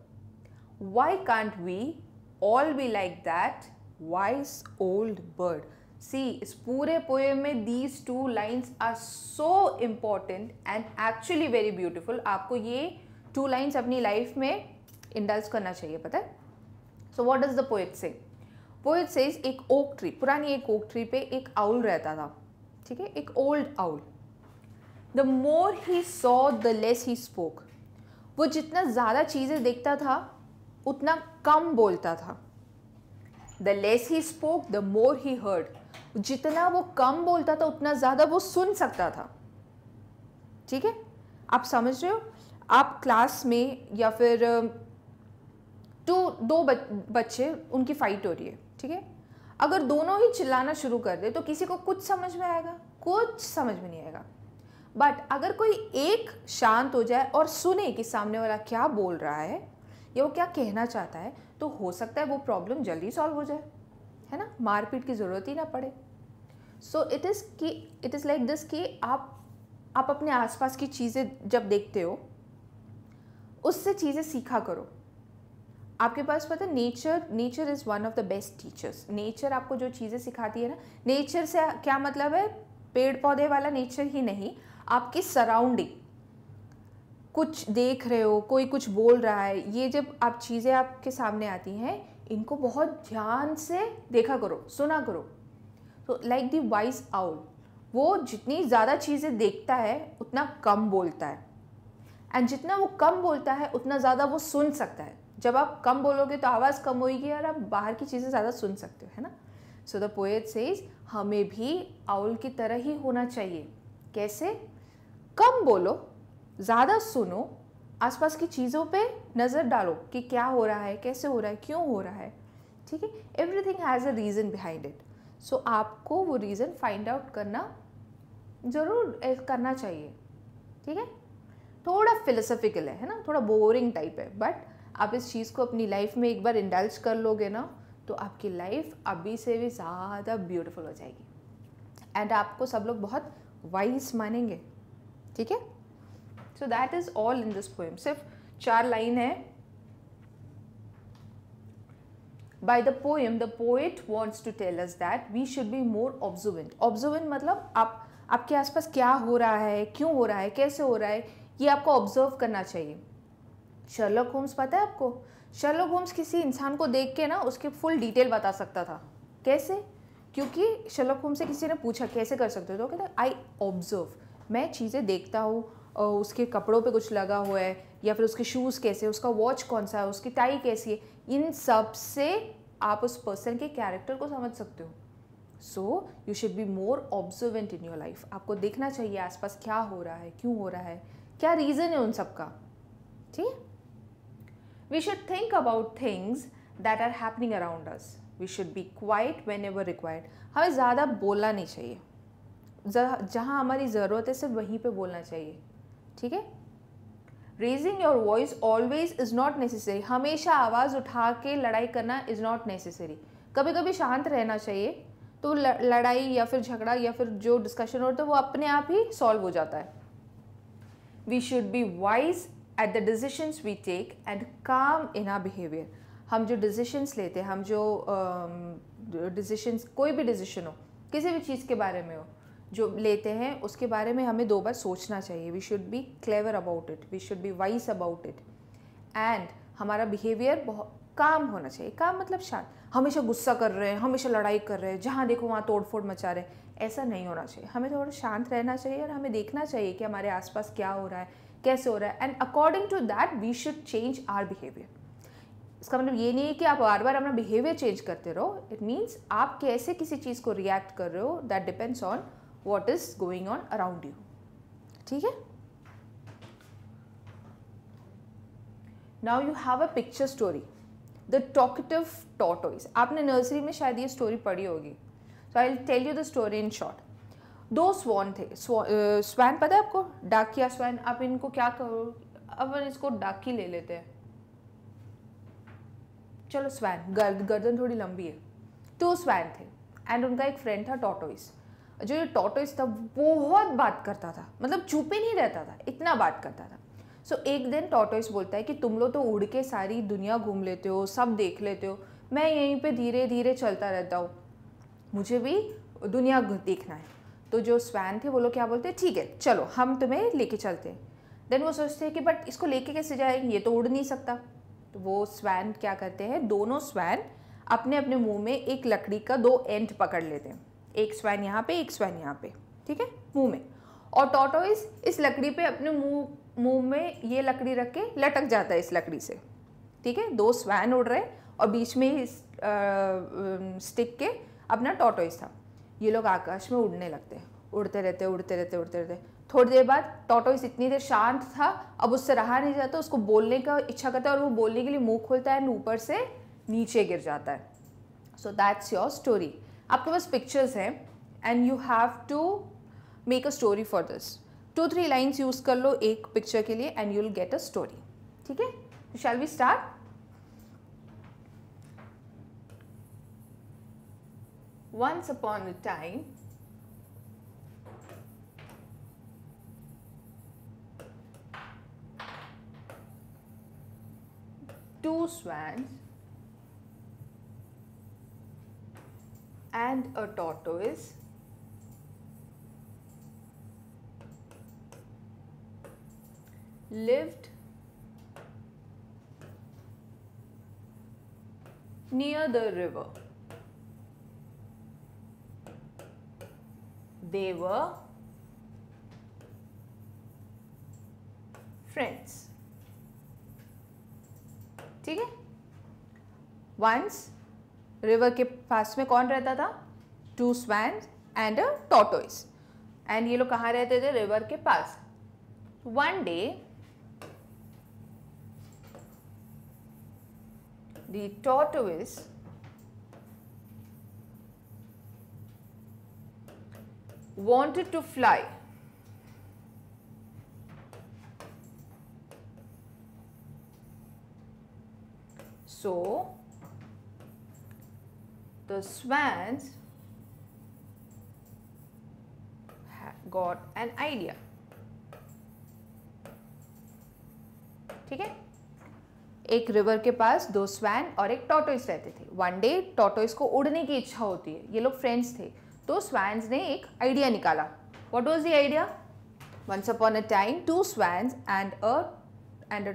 why can't we all be like that wise old bird see इस पूरे poem में these two lines are so important and actually very beautiful आपको ये two lines अपनी life में indulge करना चाहिए पता है so what does the poet say poet says एक oak tree पुरानी एक oak tree पे एक owl रहता था ठीक है एक old owl the more he saw the less he spoke वो जितना ज़्यादा चीज़ें देखता था उतना कम बोलता था the less he spoke the more he heard जितना वो कम बोलता था उतना ज़्यादा वो सुन सकता था ठीक है आप समझ रहे हो आप क्लास में या फिर टू दो बच्चे उनकी फाइट हो रही है ठीक है अगर दोनों ही चिल्लाना शुरू कर दे तो किसी को कुछ समझ में आएगा कुछ समझ में नहीं आएगा बट अगर कोई एक शांत हो जाए और सुने कि सामने वाला क्या बोल रहा है या वो क्या कहना चाहता है तो हो सकता है वो प्रॉब्लम जल्दी सॉल्व हो जाए है ना मारपीट की ज़रूरत ही ना पड़े सो इट इज़ कि इट इज़ लाइक दिस कि आप आप अपने आसपास की चीज़ें जब देखते हो उससे चीज़ें सीखा करो आपके पास पता nature nature is one of the best teachers nature आपको जो चीज़ें सिखाती है ना नेचर से क्या मतलब है पेड़ पौधे वाला नेचर ही नहीं आपकी सराउंडिंग कुछ देख रहे हो कोई कुछ बोल रहा है ये जब आप चीज़ें आपके सामने आती हैं इनको बहुत ध्यान से देखा करो सुना करो तो लाइक दी वाइस आउल वो जितनी ज़्यादा चीज़ें देखता है उतना कम बोलता है एंड जितना वो कम बोलता है उतना ज़्यादा वो सुन सकता है जब आप कम बोलोगे तो आवाज़ कम होगी और आप बाहर की चीज़ें ज़्यादा सुन सकते हो है ना सो द पोएट सेज हमें भी आउल की तरह ही होना चाहिए कैसे कम बोलो ज़्यादा सुनो आसपास की चीज़ों पे नज़र डालो कि क्या हो रहा है कैसे हो रहा है क्यों हो रहा है ठीक है everything has a reason behind it so आपको वो रीज़न फाइंड आउट करना ज़रूर करना चाहिए ठीक है थोड़ा फिलोसफिकल है है ना थोड़ा बोरिंग टाइप है बट आप इस चीज़ को अपनी लाइफ में एक बार इंडल्ज कर लोगे ना तो आपकी लाइफ अभी से भी ज़्यादा ब्यूटिफुल हो जाएगी एंड आपको सब लोग बहुत वाइस मानेंगे ठीक है so that is all in this poem सिर्फ चार लाइन है by the poem the poet wants to tell us that we should be more observant observant मतलब आप आपके आसपास क्या हो रहा है क्यों हो रहा है कैसे हो रहा है ये आपको ऑब्जर्व करना चाहिए शर्लक होम्स पता है आपको शर्लक होम्स किसी इंसान को देख के ना उसके फुल डिटेल बता सकता था कैसे क्योंकि शर्लक होम्स से किसी ने पूछा कैसे कर सकते हो तो कहते आई ऑब्जर्व मैं चीज़ें देखता हूँ उसके कपड़ों पे कुछ लगा हुआ है या फिर उसके शूज़ कैसे उसका वॉच कौन सा है उसकी टाई कैसी है इन सब से आप उस पर्सन के कैरेक्टर को समझ सकते हो so you should be more observant in your life आपको देखना चाहिए आसपास क्या हो रहा है क्यों हो रहा है क्या रीज़न है उन सब का ठीक है we should think about things that are happening around us we should be quiet whenever required हमें ज़्यादा बोलना नहीं चाहिए जहाँ हमारी ज़रूरत है सिर्फ वहीं पे बोलना चाहिए ठीक है raising your voice always is not necessary हमेशा आवाज़ उठा के लड़ाई करना इज़ नॉट नेसेसरी कभी कभी शांत रहना चाहिए तो लड़ाई या फिर झगड़ा या फिर जो डिस्कशन होता है वो अपने आप ही सॉल्व हो जाता है we should be wise at the decisions we take and calm in are behaviour हम जो डिसीशंस लेते हैं हम जो डिसीशंस uh, कोई भी डिसीशन हो किसी भी चीज़ के बारे में हो जो लेते हैं उसके बारे में हमें दो बार सोचना चाहिए we should be clever about it we should be wise about it and हमारा बिहेवियर बहुत काम होना चाहिए काम मतलब शांत हमेशा गुस्सा कर रहे हैं हमेशा लड़ाई कर रहे हैं जहाँ देखो वहाँ तोड़फोड़ मचा रहे हैं ऐसा नहीं होना चाहिए हमें थोड़ा शांत रहना चाहिए और हमें देखना चाहिए कि हमारे आसपास क्या हो रहा है कैसे हो रहा है and according to that we should change our behaviour इसका मतलब ये नहीं है कि आप बार बार अपना बिहेवियर चेंज करते रहो इट मीन्स आप कैसे किसी चीज़ को रिएक्ट कर रहे हो that depends on what is going on around you ठीक है now you have a picture story the talkative tortoise आपने नर्सरी में शायद ये स्टोरी पढ़ी होगी so I tell you the story in short दो स्वान थे स्वैन पता है आपको डाकिया स्वैन आप इनको क्या करो अब इसको डाकी ले लेते हैं चलो स्वैन गर्द गर्दन थोड़ी लंबी है तो स्वैन थे एंड उनका एक फ्रेंड था टॉटोइस जो ये टोटोइस था बहुत बात करता था मतलब चुप ही नहीं रहता था इतना बात करता था सो so, एक दिन टोटोइस बोलता है कि तुम लोग तो उड़ के सारी दुनिया घूम लेते हो सब देख लेते हो मैं यहीं पे धीरे धीरे चलता रहता हूँ मुझे भी दुनिया देखना है तो जो स्वैन थे वो लोग क्या बोलते हैं ठीक है चलो हम तुम्हें लेके चलते हैं देन वो सोचते हैं कि बट इसको लेके कैसे जाएंगे ये तो उड़ नहीं सकता तो वो स्वैन क्या करते हैं दोनों स्वैन अपने अपने मुंह में एक लकड़ी का दो एंड पकड़ लेते हैं एक स्वैन यहाँ पे एक स्वैन यहाँ पे ठीक है मुंह में और टोटोइस इस लकड़ी पे अपने मुंह मुंह में ये लकड़ी रख के लटक जाता है इस लकड़ी से ठीक है दो स्वैन उड़ रहे और बीच में इस आ, स्टिक के अपना टॉटोइस था ये लोग आकाश में उड़ने लगते हैं उड़ते रहते उड़ते रहते उड़ते रहते थोड़ी देर बाद टोटोइस इतनी देर शांत था अब उससे रहा नहीं जाता उसको बोलने का इच्छा करता है और वो बोलने के लिए मुंह खोलता है एंड ऊपर से नीचे गिर जाता है सो दैट्स योर स्टोरी आपके पास पिक्चर्स हैं and you have to make a story for this two three lines use कर लो एक पिक्चर के लिए and you will get a story ठीक है shall we start once upon a time two swans and a tortoise lived near the river. They were friends. ठीक है? Once river के पास में कौन रहता था two swan and a tortoise and ये लोग कहाँ रहते थे रिवर के पास one day the tortoise wanted to fly so the swans got an idea ठीक है एक रिवर के पास दो स्वैन और एक टॉटोइस रहते थे वन डे टोटोइ को उड़ने की इच्छा होती है ये लोग फ्रेंड्स थे तो स्वैन्स ने एक आइडिया निकाला what was the idea once upon a time two swans and a and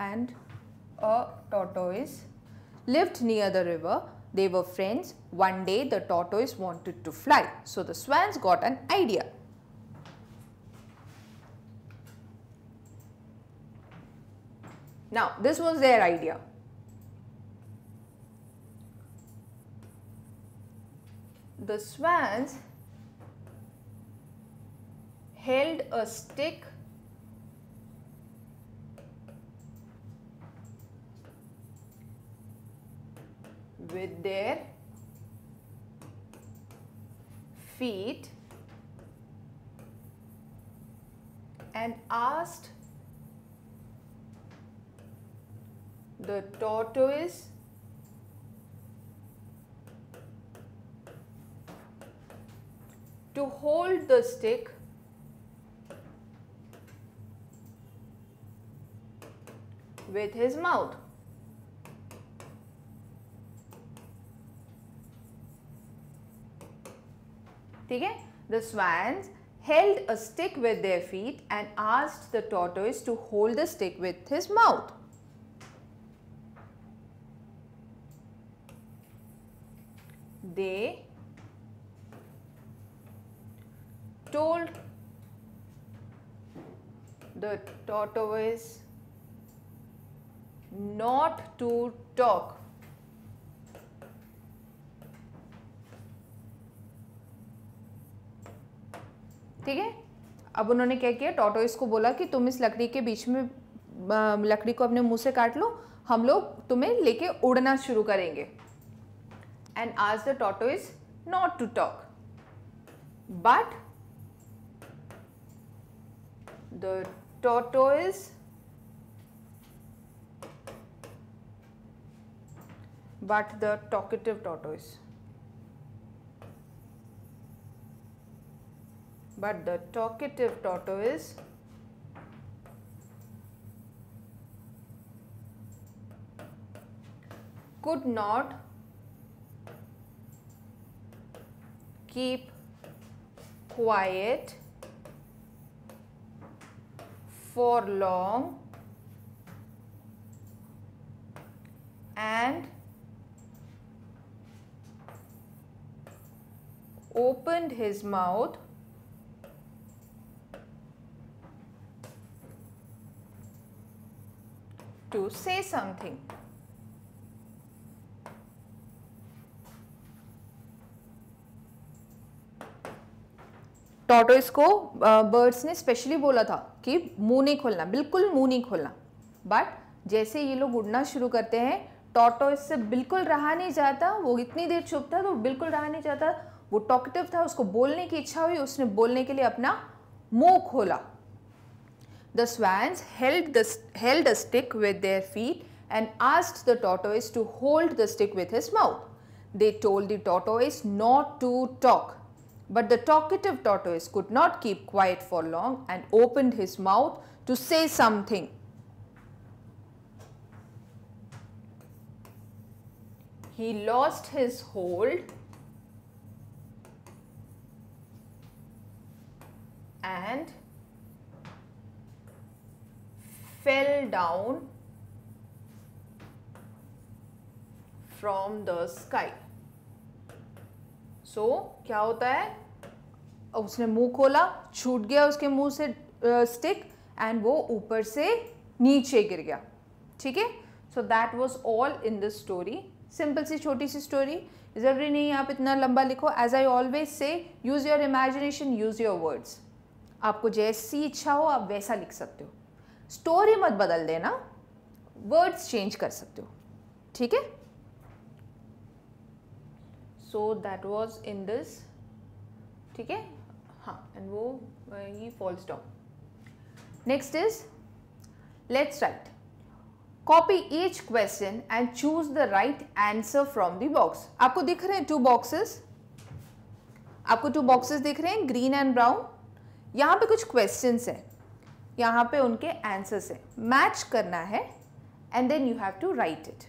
and a a tortoise near the river They were friends. One day the tortoise wanted to fly. So the swans got an idea. Now this was their idea. The swans held a stick with their feet and asked the tortoise to hold the stick with his mouth. The swans held a stick with their feet and asked the tortoise to hold the stick with his mouth. They told the tortoise not to talk ठीक है अब उन्होंने क्या किया tortoise को बोला कि तुम इस लकड़ी के बीच में लकड़ी को अपने मुंह से काट लो हम लोग तुम्हें लेके उड़ना शुरू करेंगे एंड आज the tortoise not to talk but the tortoise but the talkative tortoise but the talkative tortoise could not keep quiet for long and opened his mouth to say something. Tortoise को birds uh, ने specially बोला था कि मुंह नहीं खोलना बिल्कुल मुंह नहीं खोलना बट जैसे ये लोग उड़ना शुरू करते हैं टॉटोइस से बिल्कुल रहा नहीं जाता वो इतनी देर चुप था तो बिल्कुल रहा नहीं जाता वो टॉकटिव था उसको बोलने की इच्छा हुई उसने बोलने के लिए अपना मुंह खोला The swans held, the, held a stick with their feet and asked the tortoise to hold the stick with his mouth. They told the tortoise not to talk. But the talkative tortoise could not keep quiet for long and opened his mouth to say something. He lost his hold and fell down from the sky. So क्या होता है उसने मुंह खोला छूट गया उसके मुंह से स्टिक एंड वो ऊपर से नीचे गिर गया ठीक है so that was all in this story simple सी छोटी सी स्टोरी ज़रूरी नहीं आप इतना लंबा लिखो as I always say use your imagination use your words आपको जैसी इच्छा हो आप वैसा लिख सकते हो स्टोरी मत बदल देना वर्ड्स चेंज कर सकते हो ठीक है so that was in this ठीक है हाँ एंड वो he falls down next is let's write copy each question and choose the right answer from the box आपको दिख रहे हैं टू बॉक्सेस आपको टू बॉक्सेस दिख रहे हैं ग्रीन एंड ब्राउन यहाँ पे कुछ क्वेश्चंस हैं यहाँ पे उनके आंसर से मैच करना है and then you have to write it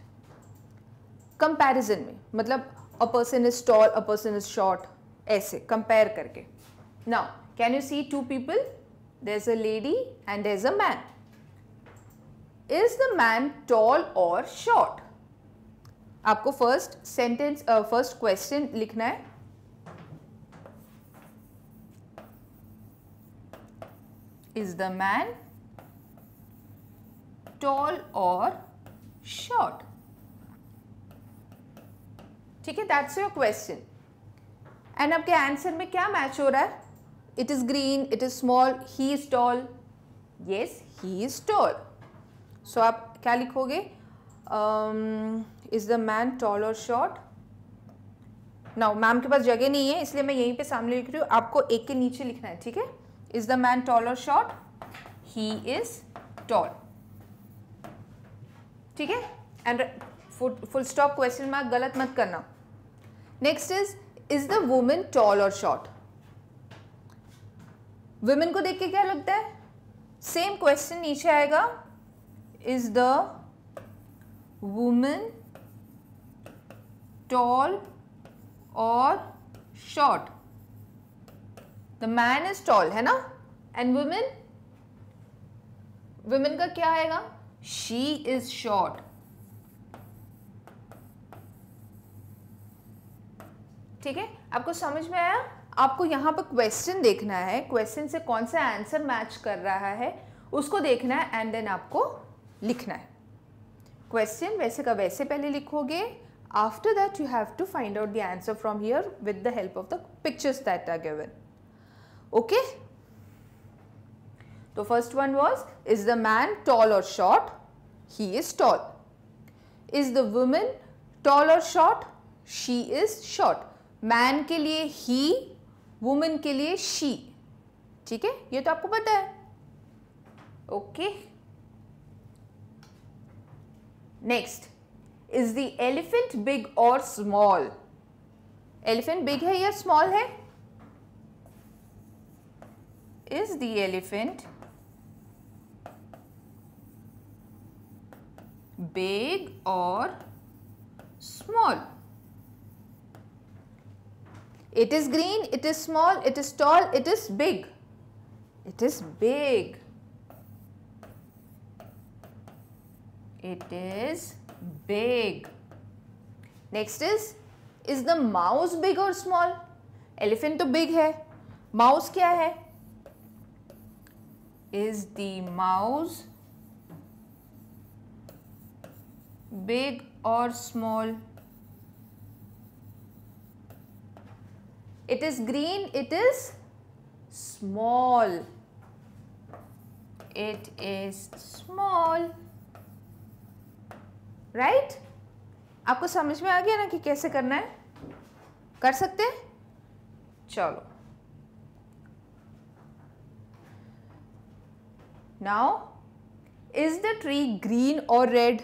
comparison में मतलब a person is tall a person is short ऐसे कंपेयर करके now can you see two people there is a lady and there is a man is the man tall or short आपको first sentence first question लिखना है Is the man tall or short? ठीक है that's your question and आपके आंसर में क्या match हो रहा है it is green it is small he is tall yes he is tall so आप क्या लिखोगे is the man tall or short now ma'am के पास जगह नहीं है इसलिए मैं यहीं पे सामने लिख रही हूँ आपको एक के नीचे लिखना है ठीक है Is the man tall or short? He is tall. ठीक है and full stop question mark गलत मत करना next is is the women tall or short women को देख के क्या लगता है सेम क्वेश्चन नीचे आएगा is the women tall or short the man is tall है ना एंड वुमेन वुमेन का क्या आएगा शी इज शॉर्ट ठीक है आपको समझ में आया आपको यहां पर क्वेश्चन देखना है क्वेश्चन से कौन सा आंसर मैच कर रहा है उसको देखना है एंड देन आपको लिखना है क्वेश्चन वैसे का वैसे पहले लिखोगे after that you have to find out the answer from here with the help of the pictures that are given okay तो first one was is the man tall or short he is tall is the women tall or short she is short man के लिए ही women के लिए she ठीक है ये तो आपको पता है okay next is the elephant big और स्मॉल एलिफेंट बिग है या स्मॉल है is the elephant big or small? It is green, it is small, it is tall, it is big. It is big. It is big. Next is, is the mouse big or small? Elephant to big है. Mouse क्या है? is the mouse big or small it is green it is small it is small right right? आपको समझ में आ गया ना कि कैसे करना है कर सकते हैं चलो now is the tree green और रेड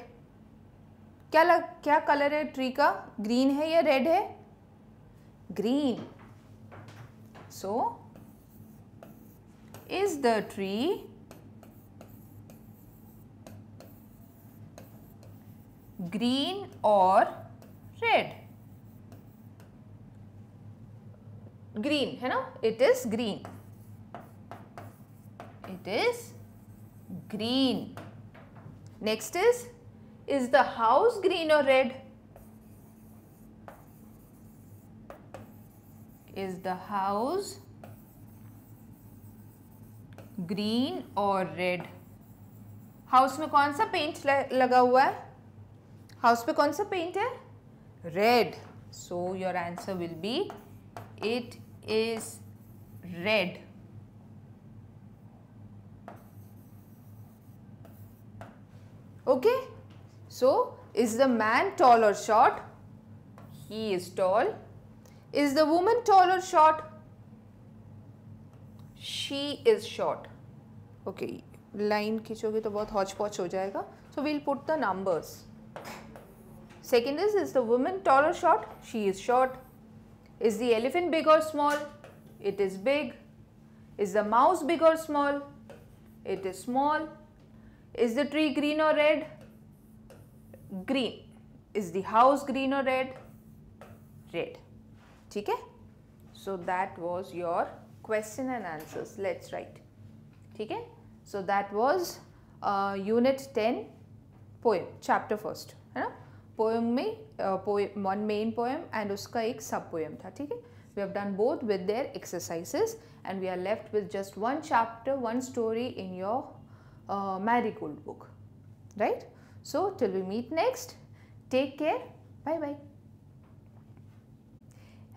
क्या लग क्या कलर है ट्री का ग्रीन है या रेड है green so is the tree green और रेड ग्रीन है ना it is green it is green. Next is, is the house green or red? Is the house green or red? House mein kaun sa paint laga hua hai? House pe kaun sa paint hai? Red. So, your answer will be, it is red. Okay. So, is the man tall or short? He is tall. Is the woman tall or short? She is short. Okay. Line खींचोगे to बहुत hodgepodge ho jayega. So, we'll put the numbers. Second is, is the woman tall or short? She is short. Is the elephant big or small? It is big. Is the mouse big or small? It is small is the tree green or red green is the house green or red red okay so that was your question and answers let's write okay so that was uh, unit 10 poem chapter first you know? poem uh, me one main poem and uska ek sub poem tha okay we have done both with their exercises and we are left with just one chapter, one story in your uh, Marigold book, right? So, till we meet next, take care, bye bye.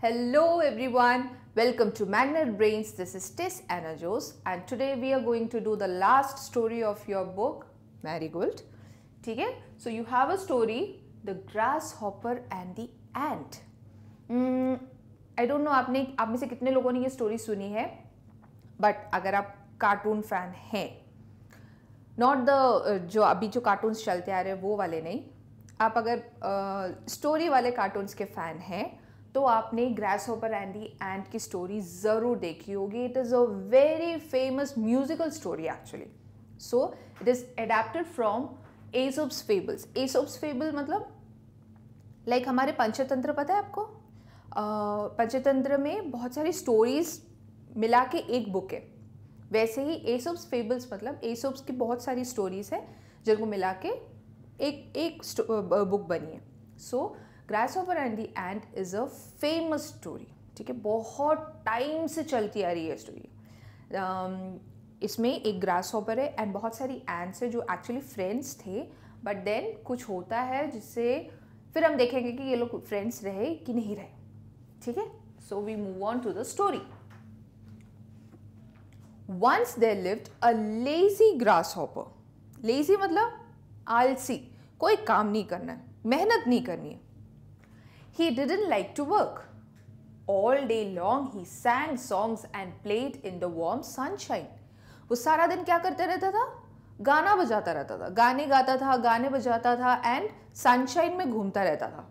Hello everyone, welcome to Magnet Brains. This is Tess Anajos and today we are going to do the last story of your book, Marigold. ठीक है so you have a story the grasshopper and the ant I don't know आपने आप में से कितने लोगों ने ये स्टोरी सुनी है बट अगर आप कार्टून फैन हैं नॉट द uh, जो अभी जो कार्टून्स चलते आ रहे हैं वो वाले नहीं आप अगर स्टोरी uh, वाले कार्टून्स के फ़ैन हैं तो आपने grasshopper and the ant की स्टोरी ज़रूर देखी होगी it is a very famous musical story actually so it is adapted from Aesop's fables as Aesop's fable मतलब लाइक like हमारे पंचतंत्र पता है आपको uh, पंचतंत्र में बहुत सारी स्टोरीज मिला के एक बुक है वैसे ही एसोप्स फेबल्स मतलब एसोप्स की बहुत सारी स्टोरीज़ है जिनको मिला के एक एक बुक बनी है so grasshopper and the ant is a famous story ठीक है बहुत टाइम से चलती आ रही है स्टोरी um, इसमें एक ग्रास ऑपर है एंड बहुत सारी एंड्स है जो एक्चुअली फ्रेंड्स थे बट देन कुछ होता है जिससे फिर हम देखेंगे कि ये लोग फ्रेंड्स रहे कि नहीं रहे ठीक है so we move on to the story once there lived a lazy grasshopper lazy मतलब आलसी कोई काम नहीं करना है मेहनत नहीं करनी है he didn't like to work all day long he sang songs and played in the warm sunshine वो सारा दिन क्या करते रहता था गाना बजाता रहता था गाने गाता था गाने बजाता था एंड सनशाइन में घूमता रहता था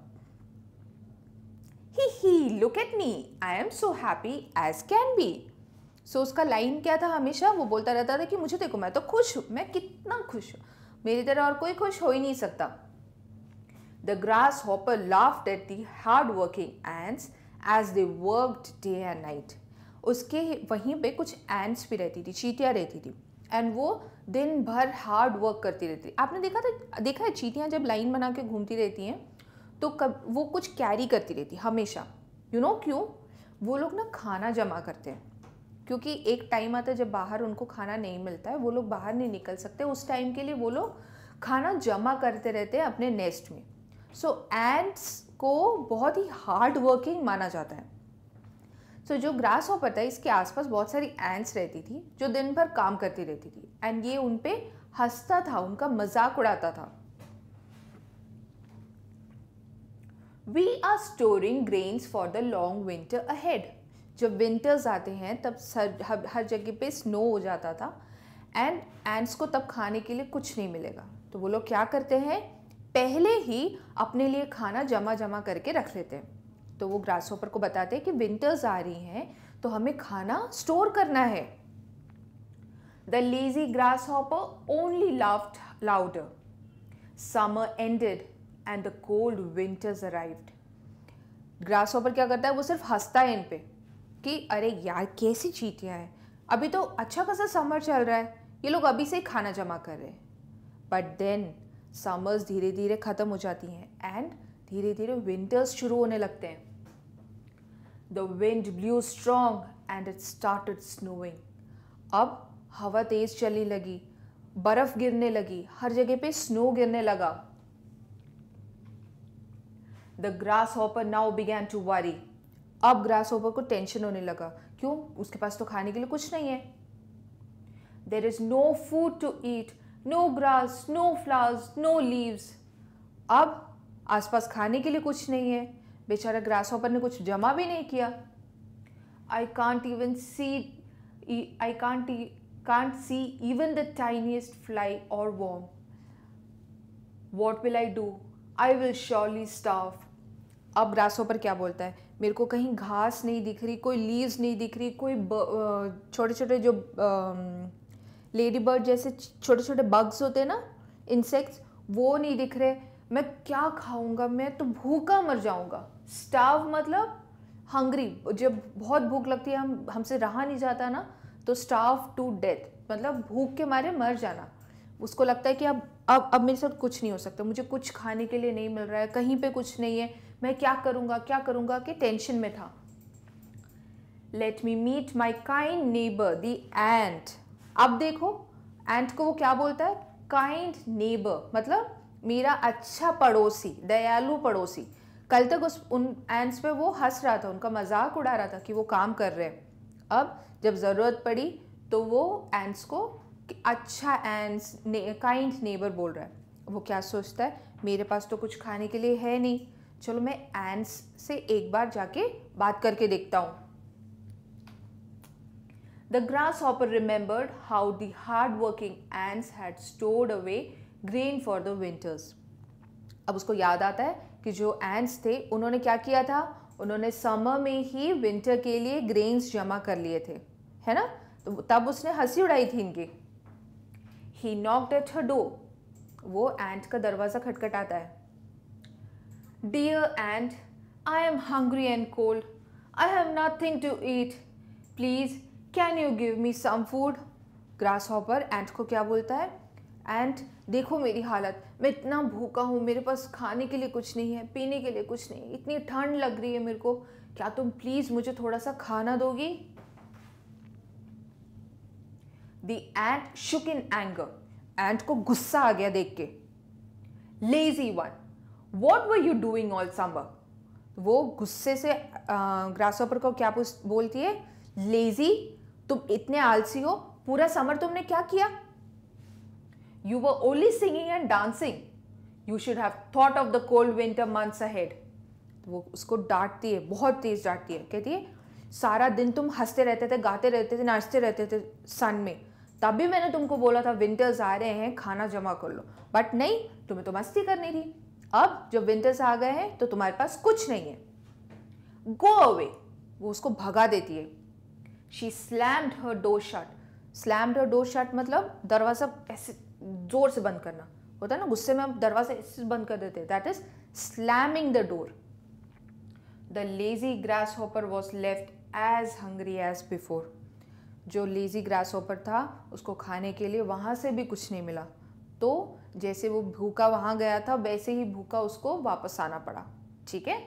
he he look at me I am so happy as can be so उसका लाइन क्या था हमेशा वो बोलता रहता था कि मुझे देखो मैं तो खुश हूँ मैं कितना खुश हूँ मेरी तरह और कोई खुश हो ही नहीं सकता the grasshopper laugh at the hard working ants as they worked day and night उसके वहीं पे कुछ एंड्स भी रहती थी चीटियाँ रहती थी एंड वो दिन भर हार्ड वर्क करती रहती थी आपने देखा था देखा है चीटियाँ जब लाइन बना के घूमती रहती हैं तो कब वो कुछ कैरी करती रहती हमेशा यू you नो know, क्यों वो लोग ना खाना जमा करते हैं क्योंकि एक टाइम आता है जब बाहर उनको खाना नहीं मिलता है वो लोग बाहर नहीं निकल सकते उस टाइम के लिए वो लोग खाना जमा करते रहते हैं अपने नेस्ट में सो so, एंड्स को बहुत ही हार्ड वर्किंग माना जाता है सो so, जो ग्रास हॉपर था इसके आसपास बहुत सारी एंड्स रहती थी जो दिन भर काम करती रहती थी एंड ये उन पर हंसता था उनका मजाक उड़ाता था we are storing grains for the long winter ahead जब विंटर्स आते हैं तब सर हर, हर जगह पे स्नो हो जाता था एंड एंड्स को तब खाने के लिए कुछ नहीं मिलेगा तो वो लोग क्या करते हैं पहले ही अपने लिए खाना जमा जमा करके रख लेते हैं तो वो ग्रास ऊपर को बताते हैं कि विंटर्स आ रही हैं तो हमें खाना स्टोर करना है the lazy grasshopper only laughed loud summer ended and the cold winters arrived grasshopper क्या करता है वो सिर्फ हंसता है इन पे कि अरे यार कैसी चीटियाँ हैं अभी तो अच्छा खासा समर चल रहा है ये लोग अभी से खाना जमा कर रहे हैं बट देन समर्स धीरे धीरे ख़त्म हो जाती हैं एंड धीरे धीरे विंटर्स शुरू होने लगते हैं the wind blew strong and it start snowing अब हवा तेज़ चलने लगी बर्फ़ गिरने लगी हर जगह पे स्नो गिरने लगा the grasshopper now began to worry अब ग्रास ओपर को टेंशन होने लगा क्यों उसके पास तो खाने के लिए कुछ नहीं है there is no food to eat no grass no flowers no leaves अब आसपास खाने के लिए कुछ नहीं है बेचारा ग्रास ओपर ने कुछ जमा भी नहीं किया I can't even see I can't can't see even the tiniest fly or worm what will I do I will surely starve अब ग्रास हॉपर क्या बोलता है मेरे को कहीं घास नहीं दिख रही कोई लीव्स नहीं दिख रही कोई छोटे छोटे जो लेडी बर्ड जैसे छोटे छोटे बग्स होते हैं ना इंसेक्ट्स वो नहीं दिख रहे मैं क्या खाऊंगा मैं तो भूखा मर जाऊंगा स्टाव मतलब हंगरी जब बहुत भूख लगती है हम हमसे रहा नहीं जाता ना तो स्टाफ टू डेथ मतलब भूख के मारे मर जाना उसको लगता है कि अब अब अब मेरे साथ कुछ नहीं हो सकता मुझे कुछ खाने के लिए नहीं मिल रहा है कहीं पे कुछ नहीं है मैं क्या करूँगा क्या करूँगा कि टेंशन में था let me meet my kind neighbour the ant अब देखो एंट को वो क्या बोलता है काइंड नेबर मतलब मेरा अच्छा पड़ोसी दयालु पड़ोसी कल तक उस उन एंट्स पे वो हंस रहा था उनका मजाक उड़ा रहा था कि वो काम कर रहे हैं अब जब ज़रूरत पड़ी तो वो एंट्स को अच्छा एंट्स काइंड नेबर बोल रहा है वो क्या सोचता है मेरे पास तो कुछ खाने के लिए है नहीं चलो मैं एंस से एक बार जाके बात करके देखता हूँ grass grasshopper remembered how the hard working ants had stored away grain for the winters अब उसको याद आता है कि जो एंट्स थे उन्होंने क्या किया था उन्होंने समर में ही विंटर के लिए ग्रेन्स जमा कर लिए थे है ना तो तब उसने हंसी उड़ाई थी इनकी he knocked at her door वो एंट का दरवाज़ा खटखटाता है Dear ant, I am hungry and cold. I have nothing to eat. Please, can you give me some food? Grasshopper ant को क्या बोलता है एंट देखो मेरी हालत मैं इतना भूखा हूँ मेरे पास खाने के लिए कुछ नहीं है पीने के लिए कुछ नहीं इतनी ठंड लग रही है मेरे को क्या तुम प्लीज़ मुझे थोड़ा सा खाना दोगी दी एंट शुक इन एंगर एंट को गुस्सा आ गया देख के lazy one what were you doing all summer वो गुस्से से ग्रास ऑपर को क्या बोलती है लेजी तुम इतने आलसी हो पूरा समर तुमने क्या किया you were only singing and dancing you should have thought of the cold winter months ahead वो उसको डांटती है बहुत तेज डांटती है कहती है सारा दिन तुम हंसते रहते थे गाते रहते थे नाचते रहते थे सन में तब भी मैंने तुमको बोला था विंटर्स आ रहे हैं खाना जमा कर लो बट नहीं तुम्हें तो मस्ती करनी थी अब जब विंटर्स आ गए हैं तो तुम्हारे पास कुछ नहीं है गो अवे वो उसको भगा देती है she slammed her door shut slammed her door shut मतलब दरवाज़ा ऐसे ज़ोर से बंद करना होता है ना गुस्से में हम दरवाज़ा ऐसे बंद कर देते हैं that is slamming the door the lazy grasshopper was left as hungry as before जो लेज़ी ग्रास होपर था उसको खाने के लिए वहाँ से भी कुछ नहीं मिला तो जैसे वो भूखा वहां गया था वैसे ही भूखा उसको वापस आना पड़ा ठीक है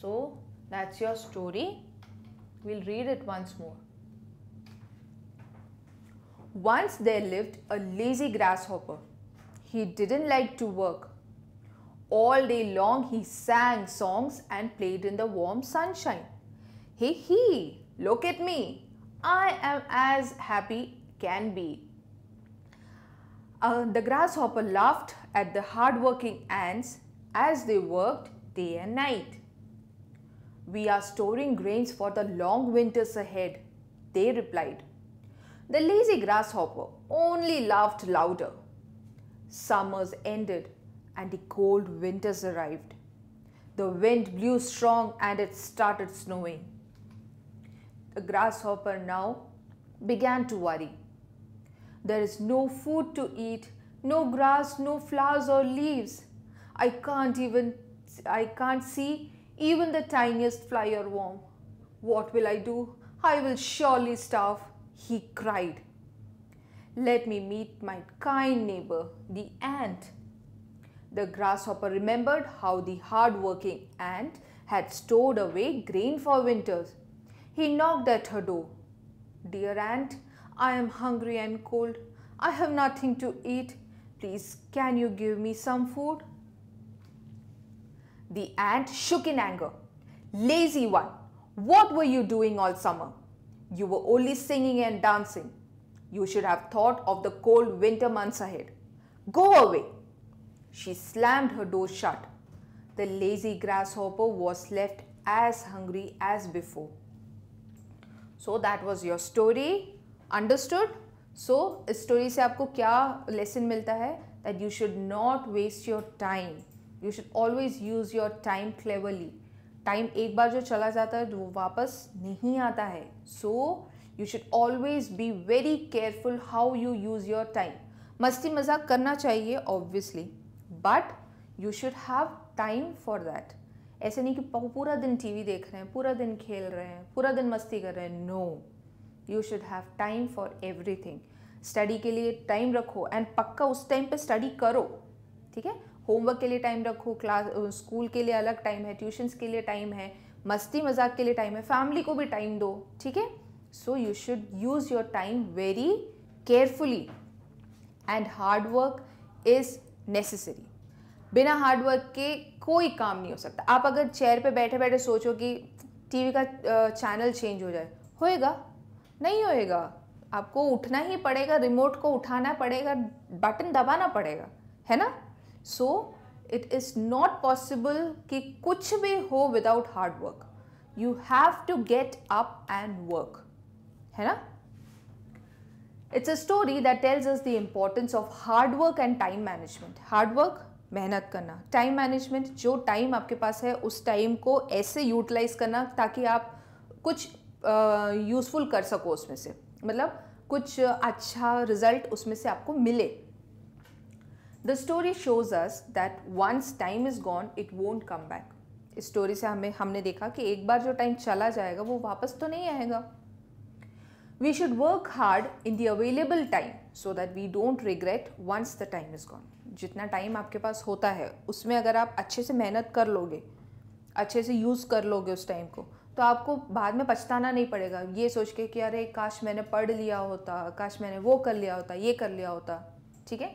so that's your story will read it once more once there lived a lazy grasshopper he didn't like to work all day long he sang songs and played in the warm sunshine he he look at me I am as happy can be Uh, the grasshopper laughed at the hardworking ants as they worked day and night. We are storing grains for the long winters ahead, they replied. The lazy grasshopper only laughed louder. Summers ended and the cold winters arrived. The wind blew strong and it started snowing. The grasshopper now began to worry. There is no food to eat, no grass, no flowers or leaves. I can't even, I can't see even the tiniest fly or worm. What will I do? I will surely starve, he cried. Let me meet my kind neighbor, the ant. The grasshopper remembered how the hard-working ant had stored away grain for winters. He knocked at her door. Dear ant, I am hungry and cold. I have nothing to eat. Please, can you give me some food? The ant shook in anger. Lazy one, what were you doing all summer? You were only singing and dancing. You should have thought of the cold winter months ahead. Go away. She slammed her door shut. The lazy grasshopper was left as hungry as before. So that was your story. Understood so इस story से आपको क्या lesson मिलता है that you should not waste your time you should always use your time cleverly time एक बार जो चला जाता है तो वो वापस नहीं आता है so you should always be very careful how you use your time मस्ती मजाक करना चाहिए obviously but you should have time for that ऐसे नहीं कि पूरा दिन टीवी देख रहे हैं पूरा दिन खेल रहे हैं पूरा दिन मस्ती कर रहे हैं no no. You should have time for everything study के लिए टाइम रखो एंड पक्का उस टाइम पे स्टडी करो ठीक है होमवर्क के लिए टाइम रखो क्लास स्कूल के लिए अलग टाइम है ट्यूशन्स के लिए टाइम है मस्ती मजाक के लिए टाइम है फैमिली को भी टाइम दो ठीक है so you should use your time very carefully and hard work is necessary बिना हार्ड वर्क के कोई काम नहीं हो सकता आप अगर चेयर पे बैठे बैठे सोचो कि टीवी का चैनल चेंज हो जाए होएगा नहीं होएगा आपको उठना ही पड़ेगा रिमोट को उठाना पड़ेगा बटन दबाना पड़ेगा है ना so it is not possible कि कुछ भी हो without hard work you have to get up and work है ना it's a story that tells us the importance of hard work and time management hard work मेहनत करना time management जो time आपके पास है उस टाइम को ऐसे यूटिलाइज करना ताकि आप कुछ यूज़फुल कर सको उसमें से मतलब कुछ अच्छा रिजल्ट उसमें से आपको मिले the story shows us that once time is gone it won't come back इस स्टोरी से हमें हमने देखा कि एक बार जो टाइम चला जाएगा वो वापस तो नहीं आएगा we should work hard in the available time so that we don't regret once the time is gone जितना टाइम आपके पास होता है उसमें अगर आप अच्छे से मेहनत कर लोगे अच्छे से यूज़ कर लोगे उस टाइम को तो आपको बाद में पछताना नहीं पड़ेगा ये सोच के कि अरे काश मैंने पढ़ लिया होता काश मैंने वो कर लिया होता ये कर लिया होता ठीक है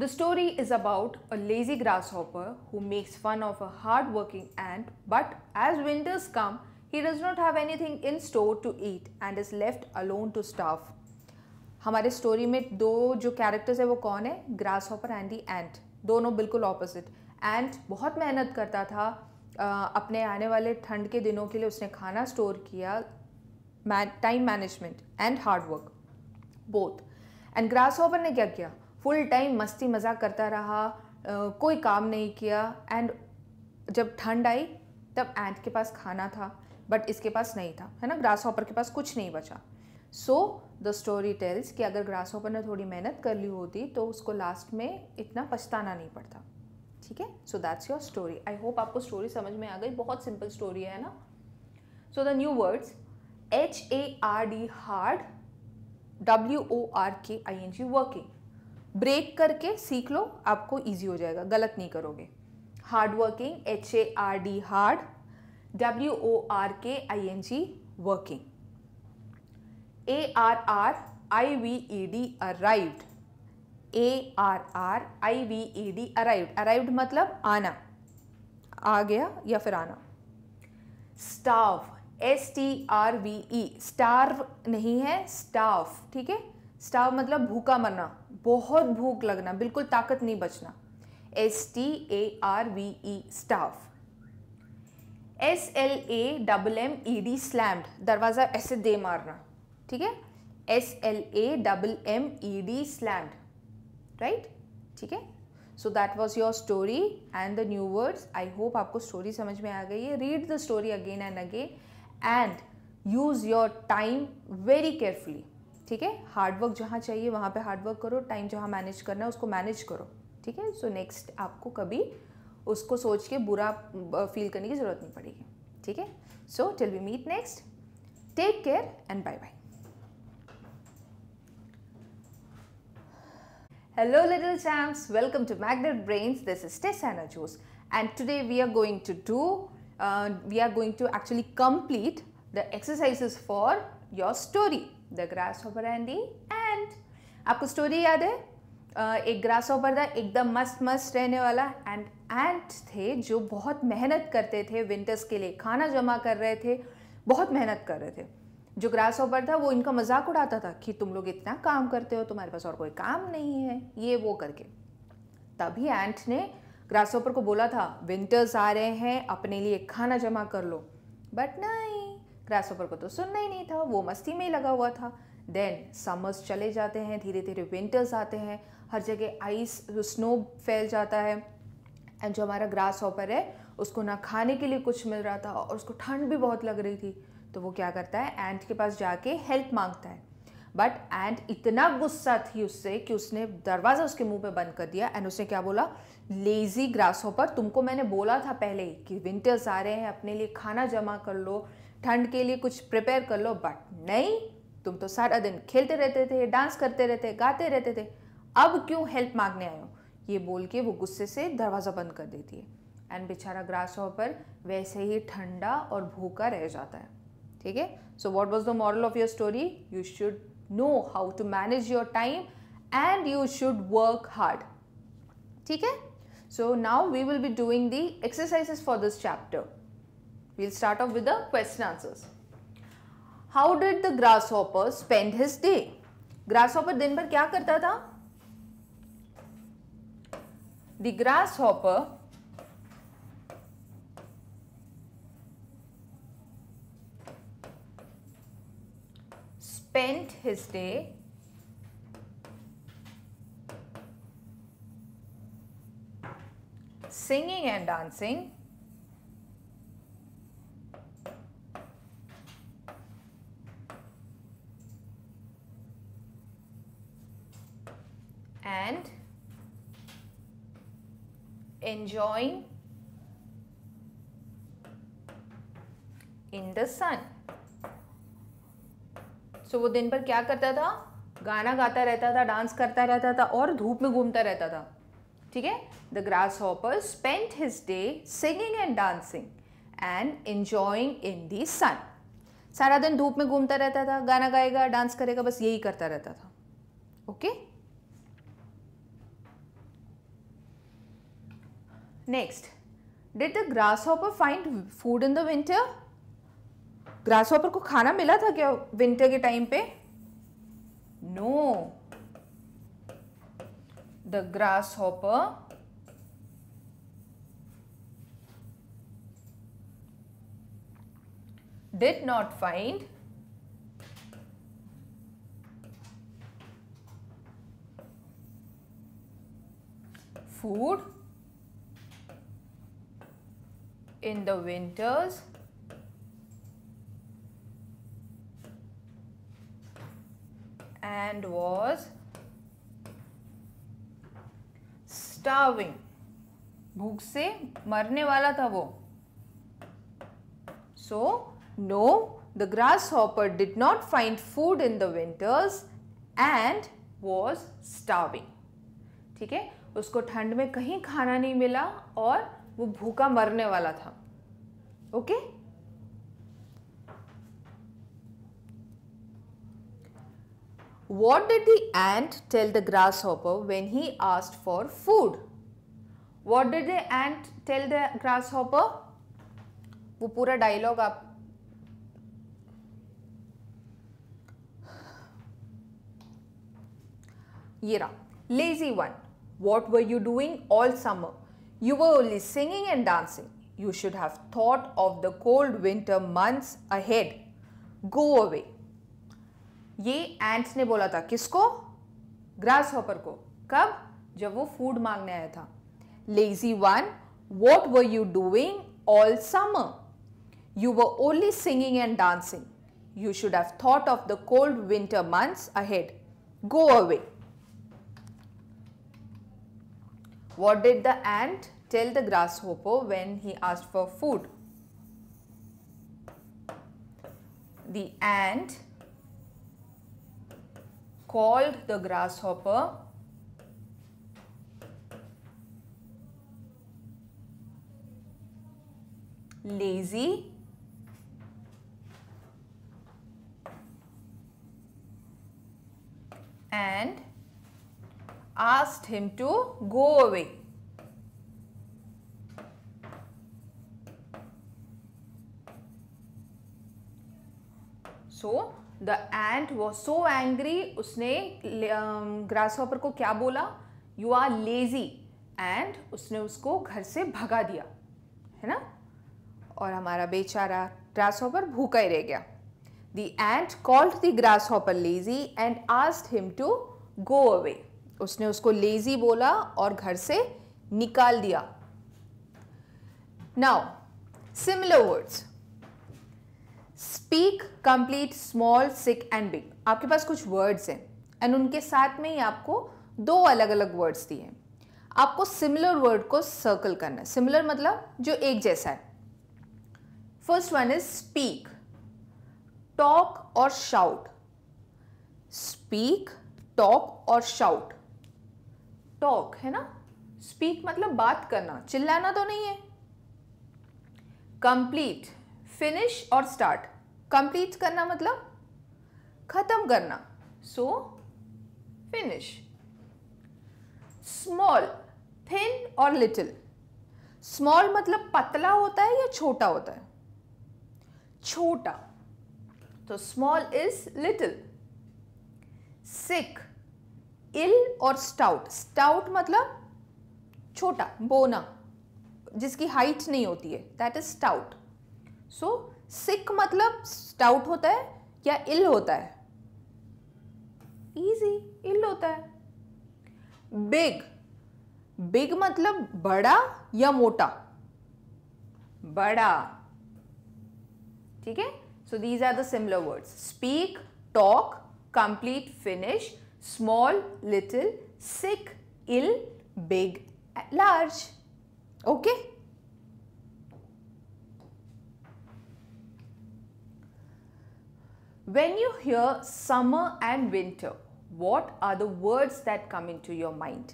the story is about a lazy grasshopper who makes fun of a hard working ant but as winters come he does not have thing in store to eat and is left alone to starve हमारे story में दो जो characters है वो कौन है grasshopper and the ant दोनों बिल्कुल ऑपोजिट एंट बहुत मेहनत करता था अपने आने वाले ठंड के दिनों के लिए उसने खाना स्टोर किया time management and hard work both and grasshopper ने क्या किया फुल टाइम मस्ती मजाक करता रहा कोई काम नहीं किया एंड जब ठंड आई तब एंट के पास खाना था बट इसके पास नहीं था है ना ग्रास ऑपर के पास कुछ नहीं बचा सो द स्टोरी टेल्स कि अगर ग्रास ऑपर ने थोड़ी मेहनत कर ली होती तो उसको लास्ट में इतना पछताना नहीं पड़ता ठीक है so that's your story I hope आपको स्टोरी समझ में आ गई बहुत सिंपल स्टोरी है ना so the new words H A R D hard W O R K I N G working break करके सीख लो आपको ईजी हो जाएगा गलत नहीं करोगे hard working H A R D hard W O R K I N G working A R R I V E D arrived A R R I V E D arrived arrived मतलब आना आ गया या फिर आना starve S T R V E star नहीं है staff ठीक है स्टाफ मतलब भूखा मरना बहुत भूख लगना बिल्कुल ताकत नहीं बचना S T A R V E starve S L A double M E D slammed दरवाज़ा ऐसे दे मारना ठीक है S L A double M E D slammed right ठीक है so that was your story and the new words I hope आपको story समझ में आ गई है read the story again and again and use your time very carefully ठीक है हार्डवर्क जहाँ चाहिए वहाँ पे हार्डवर्क करो टाइम जहाँ मैनेज करना है उसको मैनेज करो ठीक है सो नेक्स्ट आपको कभी उसको सोच के बुरा फील करने की ज़रूरत नहीं पड़ेगी ठीक है so till we meet next take care and bye bye Hello little champs, welcome to Magnet Brains. This is Tessana Jose and today we are going to do, uh, we are going to actually complete the exercises for your story. The grasshopper and the ant. aapko story yaad hai Uh, एक grasshopper था एकदम मस्त मस्त रहने वाला and एंट थे जो बहुत मेहनत करते थे विंटर्स के लिए खाना जमा कर रहे थे बहुत मेहनत कर रहे थे जो ग्रास ऑपर था वो इनका मजाक उड़ाता था कि तुम लोग इतना काम करते हो तुम्हारे पास और कोई काम नहीं है ये वो करके तभी एंट ने ग्रास ऑपर को बोला था विंटर्स आ रहे हैं अपने लिए खाना जमा कर लो बट नहीं ग्रास ऑपर को तो सुनना ही नहीं था वो मस्ती में ही लगा हुआ था देन समर्स चले जाते हैं धीरे धीरे विंटर्स आते हैं हर जगह आइस स्नो फैल जाता है एंड जो हमारा ग्रास ऑपर है उसको ना खाने के लिए कुछ मिल रहा था और उसको ठंड भी बहुत लग रही थी तो वो क्या करता है एंट के पास जाके हेल्प मांगता है बट एंट इतना गुस्सा थी उससे कि उसने दरवाज़ा उसके मुंह पे बंद कर दिया एंड उसने क्या बोला लेज़ी ग्रास होपर तुमको मैंने बोला था पहले ही कि विंटर्स आ रहे हैं अपने लिए खाना जमा कर लो ठंड के लिए कुछ प्रिपेयर कर लो बट नहीं तुम तो सारा दिन खेलते रहते थे डांस करते रहते गाते रहते थे अब क्यों हेल्प मांगने आए हो ये बोल के वो गुस्से से दरवाज़ा बंद कर देती है एंड बेचारा ग्रास होपर वैसे ही ठंडा और भूखा रह जाता है okay so what was the moral of your story you should know how to manage your time and you should work hard okay so now we will be doing the exercises for this chapter we'll start off with the question answers how did the grasshopper spend his day grasshopper din bhar kya karta tha the grasshopper spent his day singing and dancing and enjoying in the sun. So so, वो दिन भर क्या करता था गाना गाता रहता था डांस करता रहता था और धूप में घूमता रहता था ठीक है the grasshopper spend his day singing and dancing and enjoying in the sun सारा दिन धूप में घूमता रहता था गाना गाएगा डांस करेगा बस यही करता रहता था okay next did the grasshopper find food in the winter grasshopper को खाना मिला था क्या विंटर के टाइम पे no the grasshopper did not find food in the winters and was starving भूख से मरने वाला था वो so no the grasshopper did not find food in the winters and was starving ठीक है उसको ठंड में कहीं खाना नहीं मिला और वो भूखा मरने वाला था okay okay? What did the ant tell the grasshopper when he asked for food? What did the ant tell the grasshopper? वो पूरा dialogue आप ये रहा lazy one. What were you doing all summer? You were only singing and dancing. You should have thought of the cold winter months ahead. Go away. ये ants ने बोला था किसको ग्रास हॉपर को कब जब वो फूड मांगने आया था lazy one what were you doing all summer you were only singing and dancing you should have thought of the cold winter months ahead go away what did the ant tell the grass grasshopper when he asked for food The ant called the grasshopper lazy and asked him to go away. So, the ant was so angry उसने grasshopper को क्या बोला you are lazy and उसने उसको घर से भगा दिया है ना और हमारा बेचारा ग्रास हॉपर भूखा ही रह गया the ant called the grasshopper lazy and asked him to go away उसने उसको लेजी बोला और घर से निकाल दिया now similar words speak complete small sick and big आपके पास कुछ वर्ड्स हैं एंड उनके साथ में ही आपको दो अलग अलग वर्ड्स दिए हैं आपको सिमिलर वर्ड को सर्कल करना है सिमिलर मतलब जो एक जैसा है first one is speak talk और शाउट स्पीक टॉक और शाउट टॉक है ना स्पीक मतलब बात करना चिल्लाना तो नहीं है कंप्लीट फिनिश और स्टार्ट कंप्लीट करना मतलब ख़त्म करना सो फिनिश स्मॉल थिन और लिटिल स्मॉल मतलब पतला होता है या छोटा होता है छोटा तो small is little sick ill और स्टाउट स्टाउट मतलब छोटा बोना जिसकी हाइट नहीं होती है that is stout so sick मतलब स्टाउट होता है या इल होता है इजी इल होता है बिग बिग मतलब बड़ा या मोटा बड़ा ठीक है so these are the similar words speak talk complete finish small little sick ill big large okay When you hear summer and winter, what are the words that come into your mind?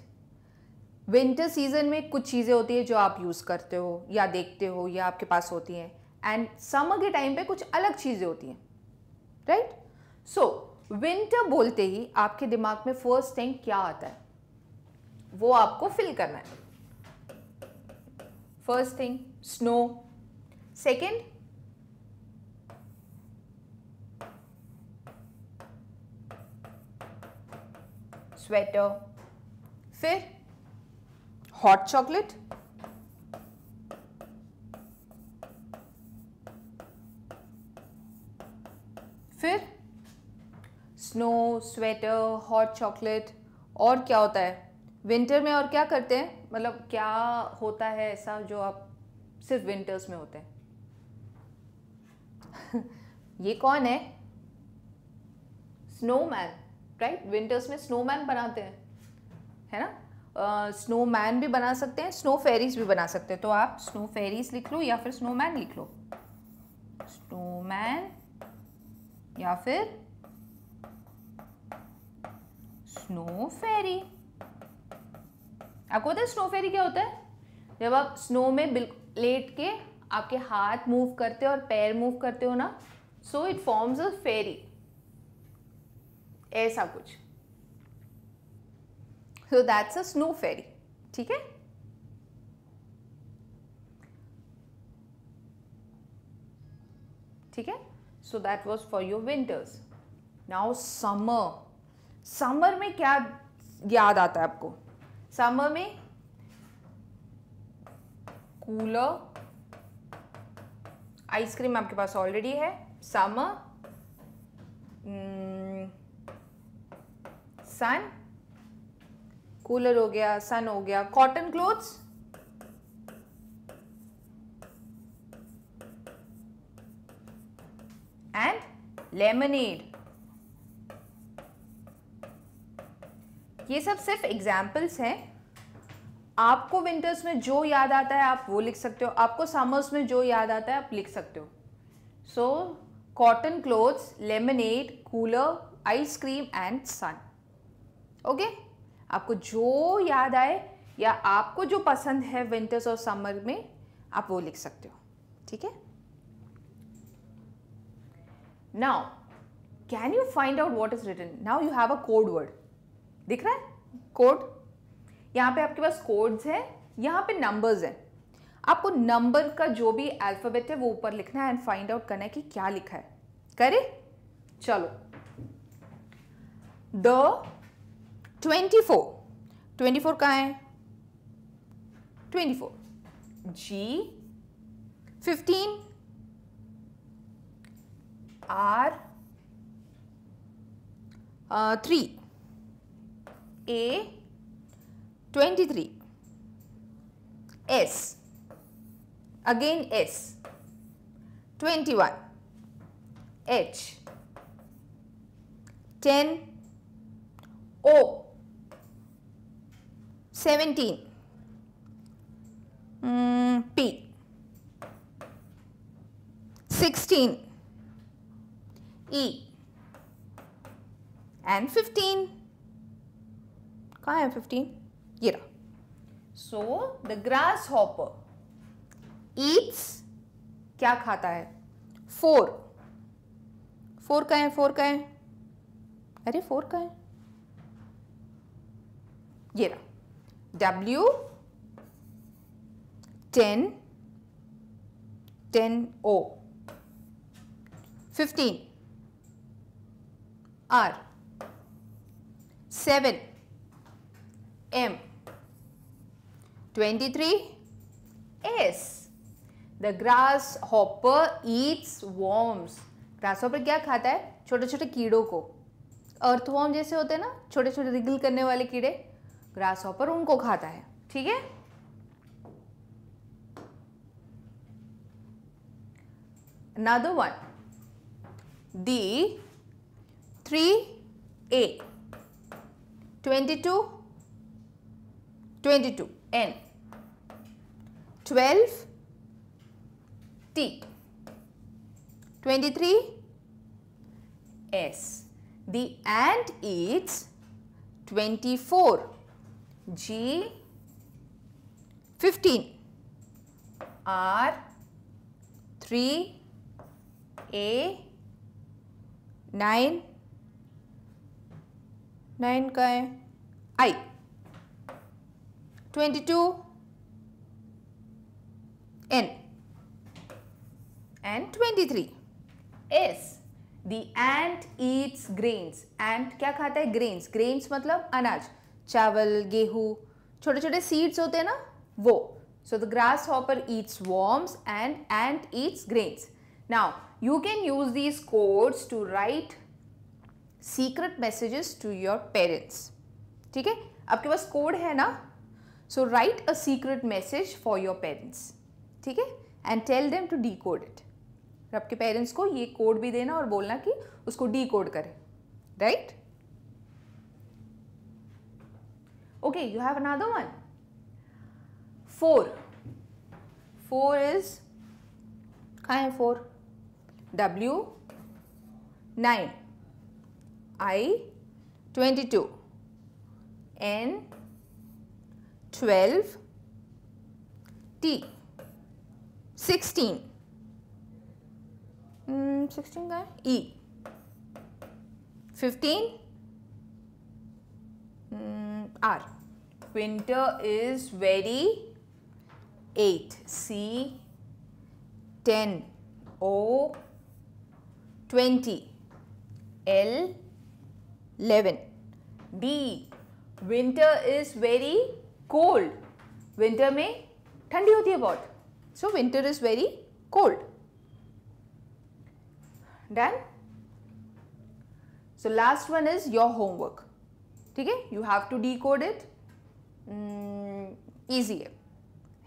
Winter season में कुछ चीज़ें होती है जो आप use करते हो या देखते हो या आपके पास होती हैं एंड समर के टाइम पे कुछ अलग चीज़ें होती हैं राइट सो विंटर बोलते ही आपके दिमाग में फर्स्ट थिंग क्या आता है वो आपको फिल करना है first thing snow second sweater फिर हॉट चॉकलेट फिर स्नो स्वेटर हॉट चॉकलेट और क्या होता है विंटर में और क्या करते हैं मतलब क्या होता है ऐसा जो आप सिर्फ विंटर्स में होते हैं ये कौन है स्नोमैन राइट right? विंटर्स में स्नोमैन बनाते हैं है ना स्नोमैन uh, भी बना सकते हैं स्नो फेरीज भी बना सकते हैं तो आप स्नो फेरीज लिख लो या फिर स्नोमैन लिख लो स्नोमैन या फिर स्नो फेरी आपको पता है स्नो फेरी क्या होता है जब आप स्नो में बिल्कुल लेट के आपके हाथ मूव करते हो और पैर मूव करते हो ना सो इट फॉर्म्स अ फेरी ऐसा कुछ सो दैट्स अ स्नो फेरी ठीक है ठीक है so that was for your winters now summer summer में क्या याद आता है आपको समर में कूलर आइसक्रीम आपके पास ऑलरेडी है समर सन कूलर हो गया सन हो गया कॉटन क्लोथ्स एंड लेमनेड ये सब सिर्फ एग्जाम्पल्स हैं आपको विंटर्स में जो याद आता है आप वो लिख सकते हो आपको समर्स में जो याद आता है आप लिख सकते हो so cotton clothes lemonade cooler ice cream and sun okay आपको जो याद आए या आपको जो पसंद है विंटर्स और समर में आप वो लिख सकते हो ठीक है now can you find out what is written now you have a code word दिख रहा है कोड यहां पे आपके पास कोड्स हैं यहां पे नंबर्स हैं आपको नंबर का जो भी अल्फ़ाबेट है वो ऊपर लिखना है एंड फाइंड आउट करना है कि क्या लिखा है करे चलो the twenty four twenty four कहाँ है twenty four G fifteen R three A twenty three S again S twenty one H ten O seventeen P sixteen E and fifteen कहाँ है फिफ्टीन ये रहा so the grasshopper eats क्या खाता है four four का है four का है अरे फोर का है ये रहा W 10 10 O 15 R 7 M 23 S The grasshopper eats worms. Grasshopper क्या खाता है छोटे छोटे कीड़ों को अर्थवॉर्म जैसे होते हैं ना छोटे छोटे रिगल करने वाले कीड़े ग्रास ऑपर उनको खाता है ठीक है another one D three A twenty two twenty two N twelve T twenty three S D and it's twenty four G 15 R 3 A 9 9 का है I 22 N and 23 S the ant eats grains ant क्या खाता है grains grains मतलब अनाज चावल गेहूँ छोटे छोटे सीड्स होते हैं ना वो so the grasshopper eats worms and and eats grains now you can use these codes to write secret messages to your parents ठीक है आपके पास कोड है ना so write a secret message for your parents ठीक है and tell them to decode it आपके पेरेंट्स को ये कोड भी देना और बोलना कि उसको डी कोड करें right Okay, you have another one. 4. 4 is, I have 4. W 9. I 22. N 12. T 16. Mm, 16 guy? E. 15 mm, R winter is very 8 C 10 O 20 L 11 D winter is very cold winter में ठंडी होती है बहुत so winter is very cold done so last one is your homework Okay, you have to decode it easy hmm, है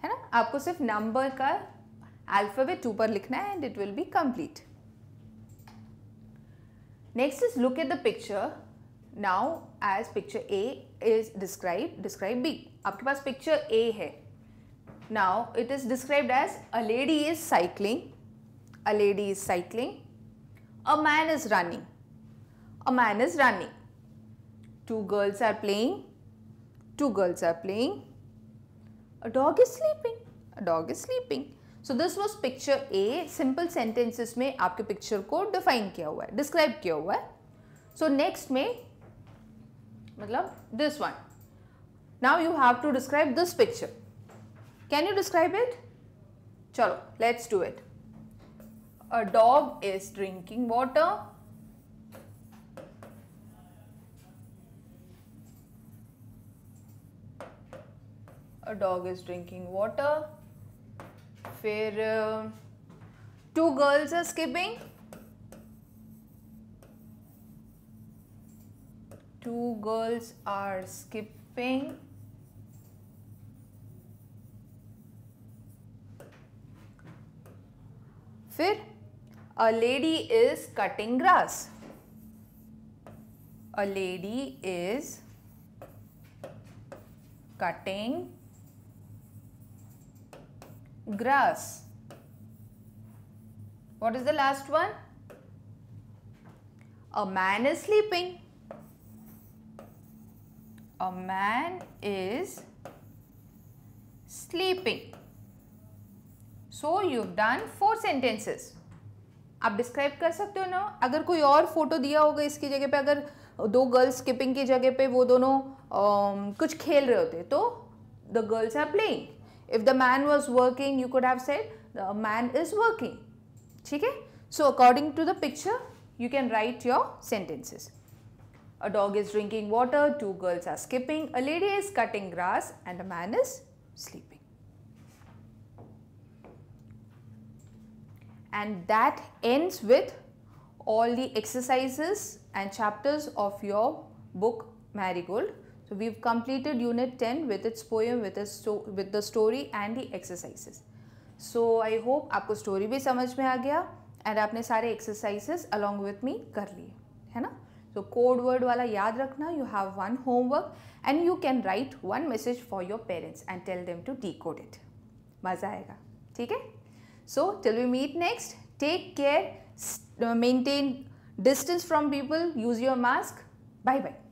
है ना आपको सिर्फ नंबर का अल्फ़ाबेट ऊपर लिखना है and it will be complete next is look at the picture now as picture A is describe describe B आपके पास पिक्चर ए है now it is described as a lady is cycling a lady is cycling a man is running a man is running two girls are playing two girls are playing a dog is sleeping a dog is sleeping so this was picture a simple sentences mein aapke picture ko define kiya hua hai describe kiya hua hai so next mein matlab this one now you have to describe this picture can you describe it chalo let's do it a dog is drinking water a dog is drinking water फिर two girls are skipping two girls are skipping फिर a lady is cutting grass a lady is cutting grass. What is the last one? A man is sleeping. A man is sleeping. So you've done four sentences. आप describe कर सकते हो ना अगर कोई और photo दिया होगा इसकी जगह पे अगर दो गर्ल्स स्किपिंग की जगह पे वो दोनों आ, कुछ खेल रहे होते तो the girls are playing If the man was working, you could have said the man is working. Okay? So, according to the picture, you can write your sentences. A dog is drinking water, two girls are skipping, a lady is cutting grass and a man is sleeping. And that ends with all the exercises and chapters of your book Marigold So we've completed unit 10 with its poem, with, its with the story and the exercises. So I hope aapko story bhi samajh mein aa gaya and aapne sare exercises along with me kar liye hai na So code word wala yaad rakhna you have one homework and you can write one message for your parents and tell them to decode it. maza aayega theek hai So till we meet next, take care, maintain distance from people, use your mask. Bye bye.